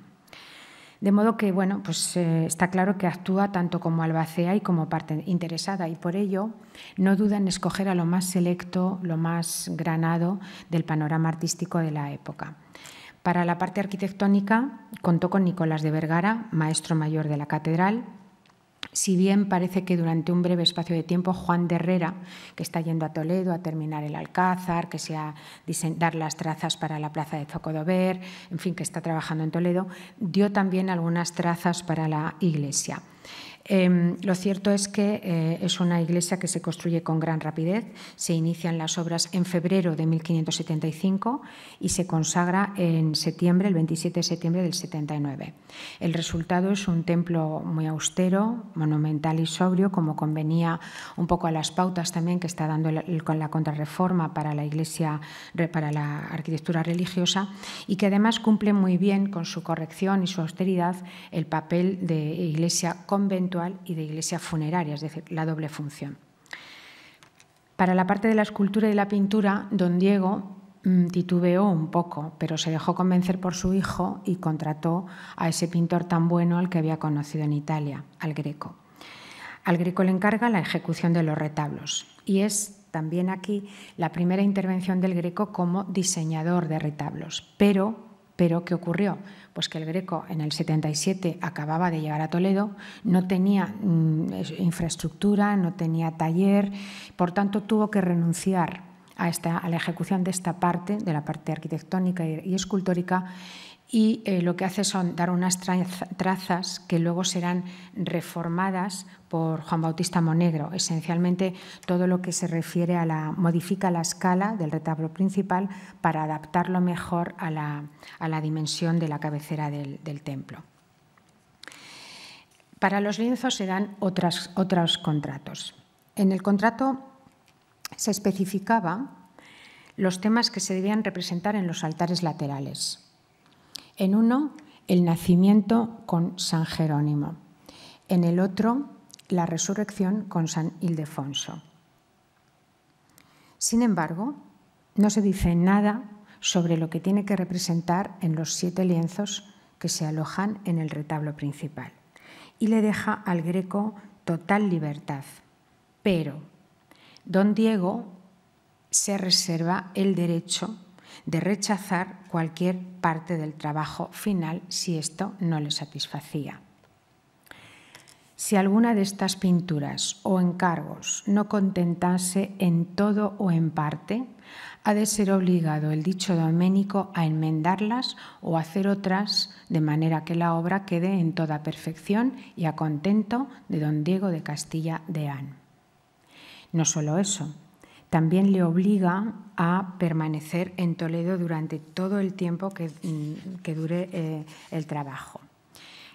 De modo que, bueno, pues eh, está claro que actúa tanto como albacea y como parte interesada y por ello no duda en escoger a lo más selecto, lo más granado del panorama artístico de la época. Para la parte arquitectónica contó con Nicolás de Vergara, maestro mayor de la catedral, si bien parece que durante un breve espacio de tiempo Juan de Herrera, que está yendo a Toledo a terminar el Alcázar, que se sea dar las trazas para la plaza de Zocodover, en fin, que está trabajando en Toledo, dio también algunas trazas para la iglesia. Em, lo cierto es que eh, es una iglesia que se construye con gran rapidez. Se inician las obras en febrero de 1575 y se consagra en septiembre, el 27 de septiembre del 79. El resultado es un templo muy austero, monumental y sobrio, como convenía un poco a las pautas también que está dando con la contrarreforma para la iglesia, para la arquitectura religiosa, y que además cumple muy bien con su corrección y su austeridad el papel de iglesia conventual y de iglesia funeraria, es decir, la doble función. Para la parte de la escultura y la pintura, don Diego mm, titubeó un poco, pero se dejó convencer por su hijo y contrató a ese pintor tan bueno al que había conocido en Italia, al Greco. Al Greco le encarga la ejecución de los retablos y es también aquí la primera intervención del Greco como diseñador de retablos. Pero, pero ¿qué ocurrió? pues que el Greco en el 77 acababa de llegar a Toledo, no tenía mm, infraestructura, no tenía taller, por tanto tuvo que renunciar a, esta, a la ejecución de esta parte, de la parte arquitectónica y escultórica, y eh, lo que hace son dar unas trazas que luego serán reformadas por Juan Bautista Monegro. Esencialmente todo lo que se refiere a la modifica la escala del retablo principal para adaptarlo mejor a la, dimensión de la cabecera del, templo. Para los lienzos se dan otros contratos. En el contrato se especificaba los temas que se debían representar en los altares laterales en uno, el nacimiento con San Jerónimo. En el otro, la resurrección con San Ildefonso. Sin embargo, no se dice nada sobre lo que tiene que representar en los siete lienzos que se alojan en el retablo principal y le deja al greco total libertad. Pero don Diego se reserva el derecho de rechazar cualquier parte del trabajo final si esto no le satisfacía. Si alguna de estas pinturas o encargos no contentase en todo o en parte, ha de ser obligado el dicho doménico a enmendarlas o hacer otras de manera que la obra quede en toda perfección y a contento de don Diego de Castilla de An. No solo eso, también le obliga a permanecer en Toledo durante todo el tiempo que, mm, dure eh, el trabajo.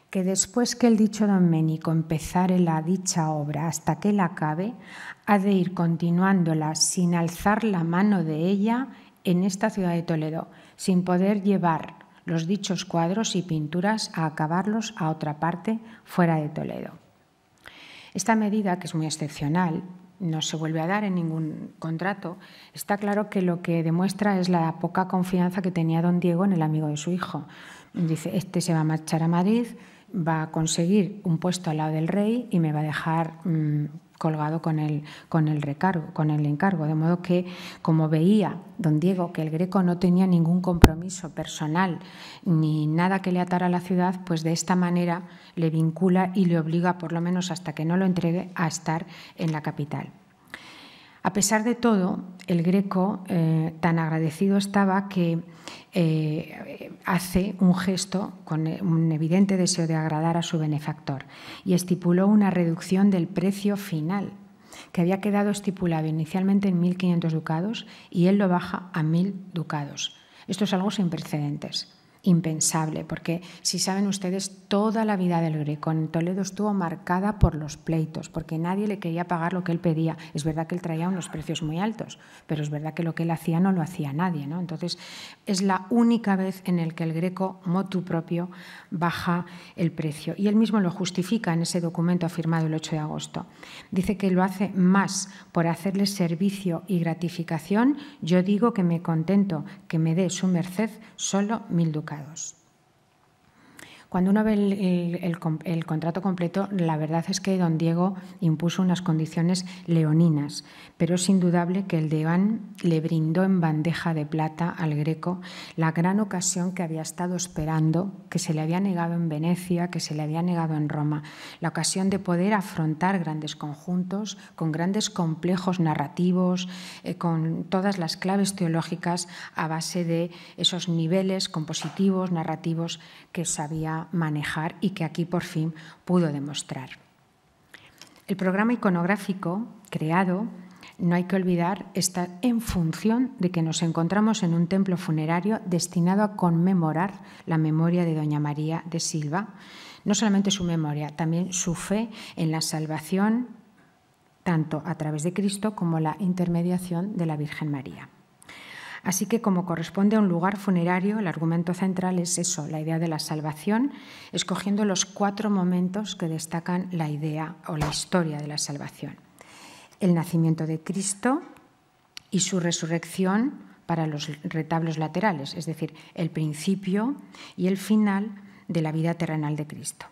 Que después que el dicho Doménico empezare la dicha obra hasta que la acabe, ha de ir continuándola sin alzar la mano de ella en esta ciudad de Toledo, sin poder llevar los dichos cuadros y pinturas a acabarlos a otra parte fuera de Toledo. Esta medida, que es muy excepcional, no se vuelve a dar en ningún contrato, está claro que lo que demuestra es la poca confianza que tenía don Diego en el amigo de su hijo. Dice, este se va a marchar a Madrid, va a conseguir un puesto al lado del rey y me va a dejar mm, colgado con el, con el con el encargo. De modo que, como veía don Diego que el Greco no tenía ningún compromiso personal ni nada que le atara a la ciudad, pues de esta manera le vincula y le obliga, por lo menos hasta que no lo entregue, a estar en la capital. A pesar de todo, el Greco eh, tan agradecido estaba que eh, hace un gesto con eh, un evidente deseo de agradar a su benefactor y estipuló una reducción del precio final, que había quedado estipulado inicialmente en 1.500 ducados y él lo baja a 1.000 ducados. Esto es algo sin precedentes impensable, porque si saben ustedes, toda la vida del Greco en Toledo estuvo marcada por los pleitos, porque nadie le quería pagar lo que él pedía. Es verdad que él traía unos precios muy altos, pero es verdad que lo que él hacía no lo hacía nadie. ¿no? Entonces, es la única vez en el que el Greco, motu propio, baja el precio. Y él mismo lo justifica en ese documento firmado el 8 de agosto. Dice que lo hace más por hacerle servicio y gratificación. Yo digo que me contento que me dé su merced solo mil ducados. Gracias. Cuando uno ve el, contrato completo, la verdad es que don Diego impuso unas condiciones leoninas, pero es indudable que el deván le brindó en bandeja de plata al Greco la gran ocasión que había estado esperando, que se le había negado en Venecia, que se le había negado en Roma, la ocasión de poder afrontar grandes conjuntos con grandes complejos narrativos, eh, con todas las claves teológicas a base de esos niveles compositivos, narrativos que sabía manejar y que aquí por fin pudo demostrar. El programa iconográfico creado, no hay que olvidar, está en función de que nos encontramos en un templo funerario destinado a conmemorar la memoria de Doña María de Silva, no solamente su memoria, también su fe en la salvación, tanto a través de Cristo como la intermediación de la Virgen María. Así que, como corresponde a un lugar funerario, el argumento central es eso, la idea de la salvación, escogiendo los cuatro momentos que destacan la idea o la historia de la salvación. El nacimiento de Cristo y su resurrección para los retablos laterales, es decir, el principio y el final de la vida terrenal de Cristo.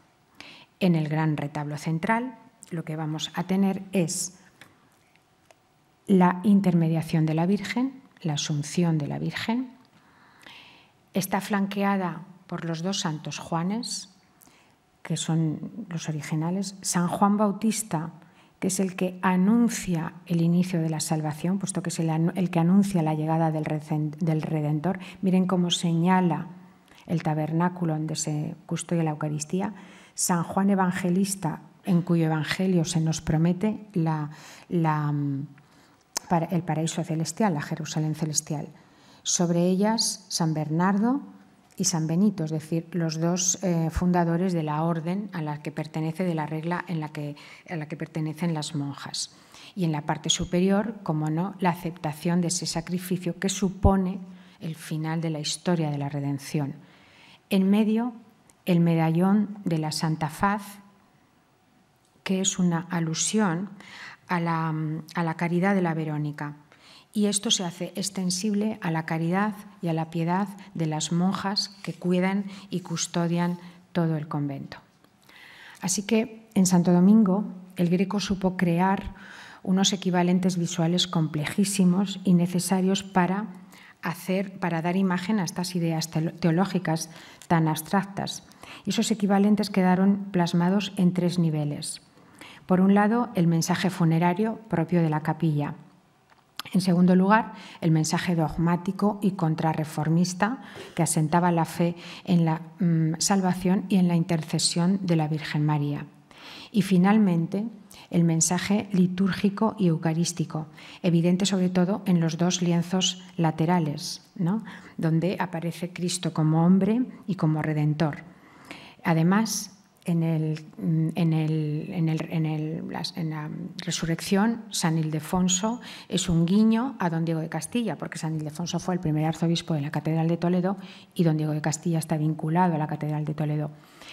En el gran retablo central, lo que vamos a tener es la intermediación de la Virgen, la Asunción de la Virgen. Está flanqueada por los dos santos Juanes, que son los originales, San Juan Bautista, que es el que anuncia el inicio de la salvación, puesto que es el, que anuncia la llegada del, Redentor. Miren cómo señala el tabernáculo donde se custodia la Eucaristía. San Juan Evangelista, en cuyo Evangelio se nos promete la mm, el paraíso celestial, la Jerusalén celestial. Sobre ellas, San Bernardo y San Benito, es decir, los dos eh, fundadores de la orden a la que pertenece, de la regla en la que, a la que pertenecen las monjas. Y en la parte superior, como no, la aceptación de ese sacrificio que supone el final de la historia de la redención. En medio, el medallón de la Santa Faz, que es una alusión a la, caridad de la Verónica. Y esto se hace extensible a la caridad y a la piedad de las monjas que cuidan y custodian todo el convento. Así que en Santo Domingo el Greco supo crear unos equivalentes visuales complejísimos y necesarios para hacer para dar imagen a estas ideas teológicas tan abstractas. Y esos equivalentes quedaron plasmados en tres niveles. Por un lado, el mensaje funerario propio de la capilla. En segundo lugar, el mensaje dogmático y contrarreformista que asentaba la fe en la mm, salvación y en la intercesión de la Virgen María. Y finalmente, el mensaje litúrgico y eucarístico, evidente sobre todo en los dos lienzos laterales, donde aparece Cristo como hombre y como redentor. Además, en, el, el, en, la, resurrección, San Ildefonso es un guiño a don Diego de Castilla, porque San Ildefonso fue el primer arzobispo de la Catedral de Toledo y don Diego de Castilla está vinculado a la Catedral de Toledo.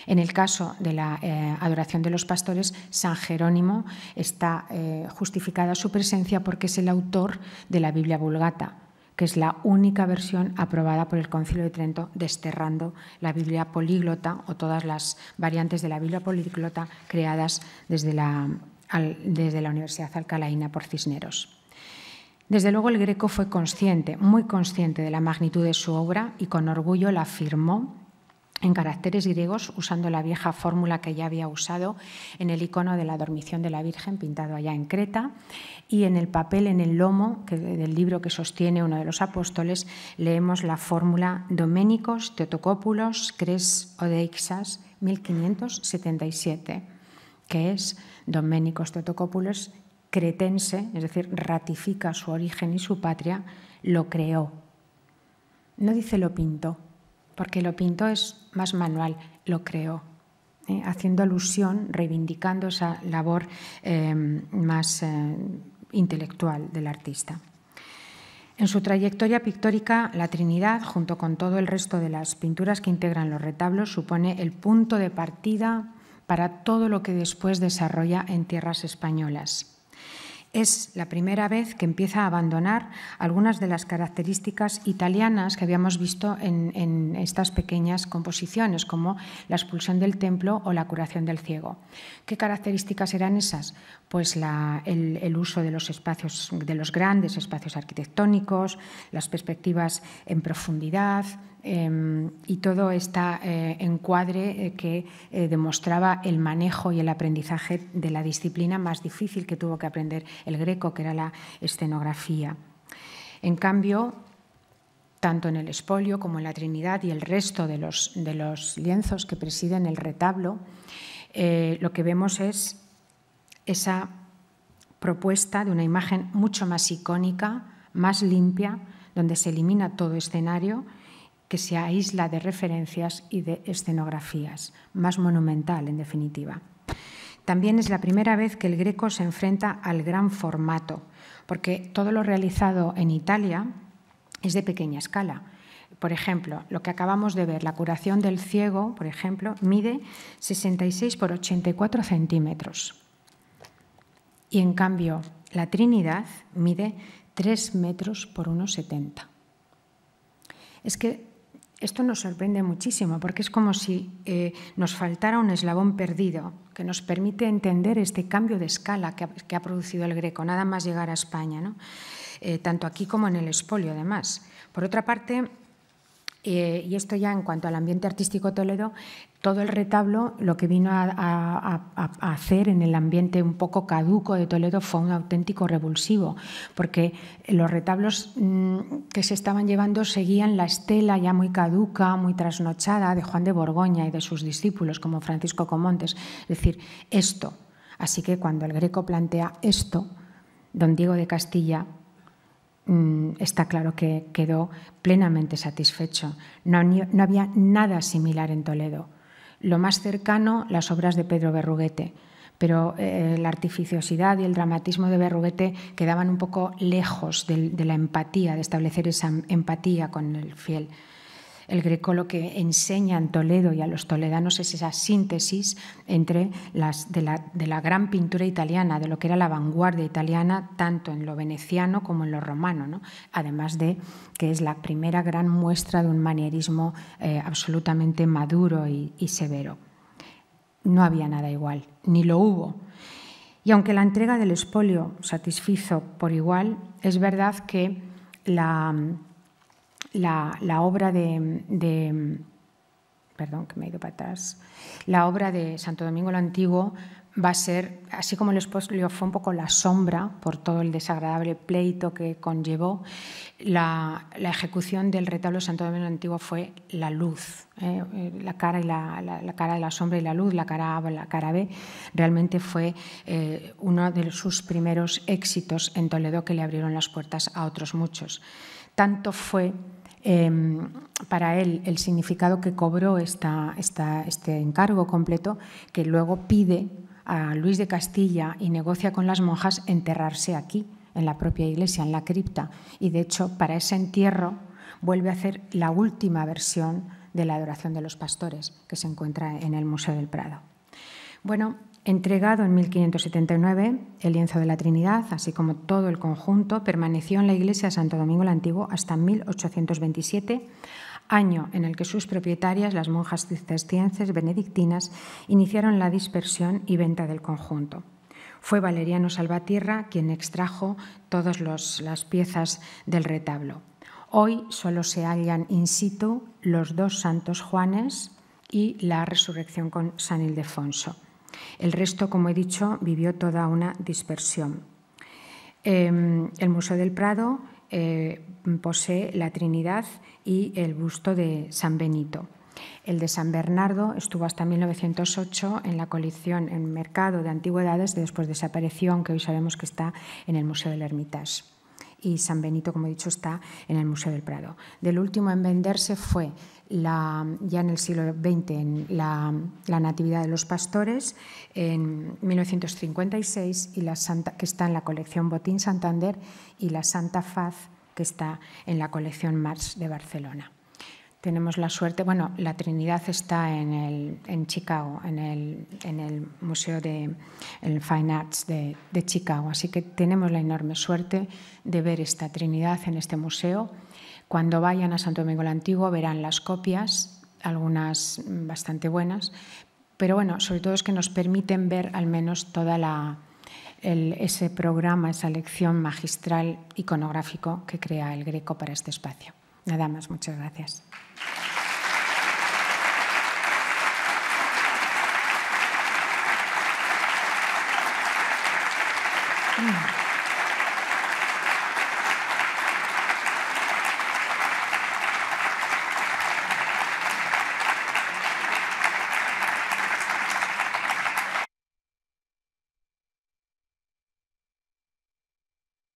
En el caso de la eh, adoración de los pastores, San Jerónimo está eh, justificada su presencia porque es el autor de la Biblia Vulgata que es la única versión aprobada por el Concilio de Trento, desterrando la Biblia políglota o todas las variantes de la Biblia políglota creadas desde la, desde la Universidad Alcalaína por Cisneros. Desde luego el greco fue consciente, muy consciente de la magnitud de su obra y con orgullo la firmó en caracteres griegos usando la vieja fórmula que ya había usado en el icono de la Dormición de la Virgen pintado allá en Creta y en el papel en el lomo del libro que sostiene uno de los apóstoles leemos la fórmula Doménicos Teotocópulos Cres Odeixas 1577 que es Doménicos Teotocópulos cretense, es decir, ratifica su origen y su patria, lo creó. No dice lo pintó, porque lo pintó es más manual, lo creó, eh, haciendo alusión, reivindicando esa labor em, más eh, intelectual del artista. En su trayectoria pictórica, la Trinidad, junto con todo el resto de las pinturas que integran los retablos, supone el punto de partida para todo lo que después desarrolla en tierras españolas es la primera vez que empieza a abandonar algunas de las características italianas que habíamos visto en, estas pequeñas composiciones, como la expulsión del templo o la curación del ciego. ¿Qué características eran esas? Pues el, uso de los espacios, de los grandes espacios arquitectónicos, las perspectivas en profundidad, Em, y todo este encuadre eh, que eh, demostraba el manejo y el aprendizaje de la disciplina más difícil que tuvo que aprender el greco, que era la escenografía. En cambio, tanto en el espolio como en la Trinidad y el resto de los, lienzos que presiden el retablo, lo que vemos es esa propuesta de una imagen mucho más icónica, más limpia, donde se elimina todo escenario se aísla de referencias y de escenografías, más monumental en definitiva. También es la primera vez que el Greco se enfrenta al gran formato, porque todo lo realizado en Italia es de pequeña escala. Por ejemplo, lo que acabamos de ver, la curación del ciego, por ejemplo, mide 66 por 84 centímetros. Y en cambio, la Trinidad mide 3 metros por 1,70. Es que esto nos sorprende muchísimo porque es como si eh, nos faltara un eslabón perdido que nos permite entender este cambio de escala que ha, producido el Greco, nada más llegar a España, eh, tanto aquí como en el espolio, además. Por otra parte, eh, y esto ya en cuanto al ambiente artístico Toledo, todo el retablo lo que vino a, hacer en el ambiente un poco caduco de Toledo fue un auténtico revulsivo, porque los retablos mm, que se estaban llevando seguían la estela ya muy caduca, muy trasnochada de Juan de Borgoña y de sus discípulos como Francisco Comontes, es decir, esto. Así que cuando el greco plantea esto, don Diego de Castilla mm, está claro que quedó plenamente satisfecho. No, no había nada similar en Toledo lo más cercano las obras de Pedro Berruguete, pero eh, la artificiosidad y el dramatismo de Berruguete quedaban un poco lejos de la empatía, de establecer esa empatía con el fiel. El Greco lo que enseña en Toledo y a los toledanos es esa síntesis entre las, de, la, gran pintura italiana, de lo que era la vanguardia italiana, tanto en lo veneciano como en lo romano, además de que es la primera gran muestra de un manierismo eh, absolutamente maduro y, y severo. No había nada igual, ni lo hubo. Y aunque la entrega del espolio satisfizo por igual, es verdad que la la, obra de, Perdón, que me ido La obra de Santo Domingo lo Antiguo va a ser, así como fue un poco la sombra por todo el desagradable pleito que conllevó, la, ejecución del retablo de Santo Domingo Antiguo fue la luz, ¿eh? la, cara y cara de la sombra y la luz, la cara A, la cara B, realmente fue eh, uno de sus primeros éxitos en Toledo que le abrieron las puertas a otros muchos. Tanto fue Em, para él el significado que cobró este encargo completo, que luego pide a Luis de Castilla y negocia con las monjas enterrarse aquí, en la propia iglesia, en la cripta. Y de hecho, para ese entierro vuelve a hacer la última versión de la adoración de los pastores, que se encuentra en el Museo del Prado. Bueno, Entregado en 1579, el lienzo de la Trinidad, así como todo el conjunto, permaneció en la iglesia de Santo Domingo el Antiguo hasta 1827, año en el que sus propietarias, las monjas cistercienses benedictinas, iniciaron la dispersión y venta del conjunto. Fue Valeriano Salvatierra quien extrajo todas las piezas del retablo. Hoy solo se hallan in situ los dos santos Juanes y la resurrección con San Ildefonso. El resto, como he dicho, vivió toda una dispersión. Em, el Museo del Prado eh, posee la Trinidad y el busto de San Benito. El de San Bernardo estuvo hasta 1908 en la colección en Mercado de Antigüedades, después desapareció, aunque hoy sabemos que está en el Museo del Hermitage y San Benito, como he dicho, está en el Museo del Prado. Del último en venderse fue la, ya en el siglo XX en la, Natividad de los Pastores en 1956 y la Santa, que está en la colección Botín Santander y la Santa Faz que está en la colección Mars de Barcelona tenemos la suerte, bueno, la Trinidad está en, el, en Chicago, en el, en el Museo de Fine Arts de, Chicago, así que tenemos la enorme suerte de ver esta Trinidad en este museo. Cuando vayan a Santo Domingo el Antiguo verán las copias, algunas bastante buenas, pero bueno, sobre todo es que nos permiten ver al menos toda la, ese programa, esa lección magistral iconográfico que crea el Greco para este espacio. Nada más, muchas gracias.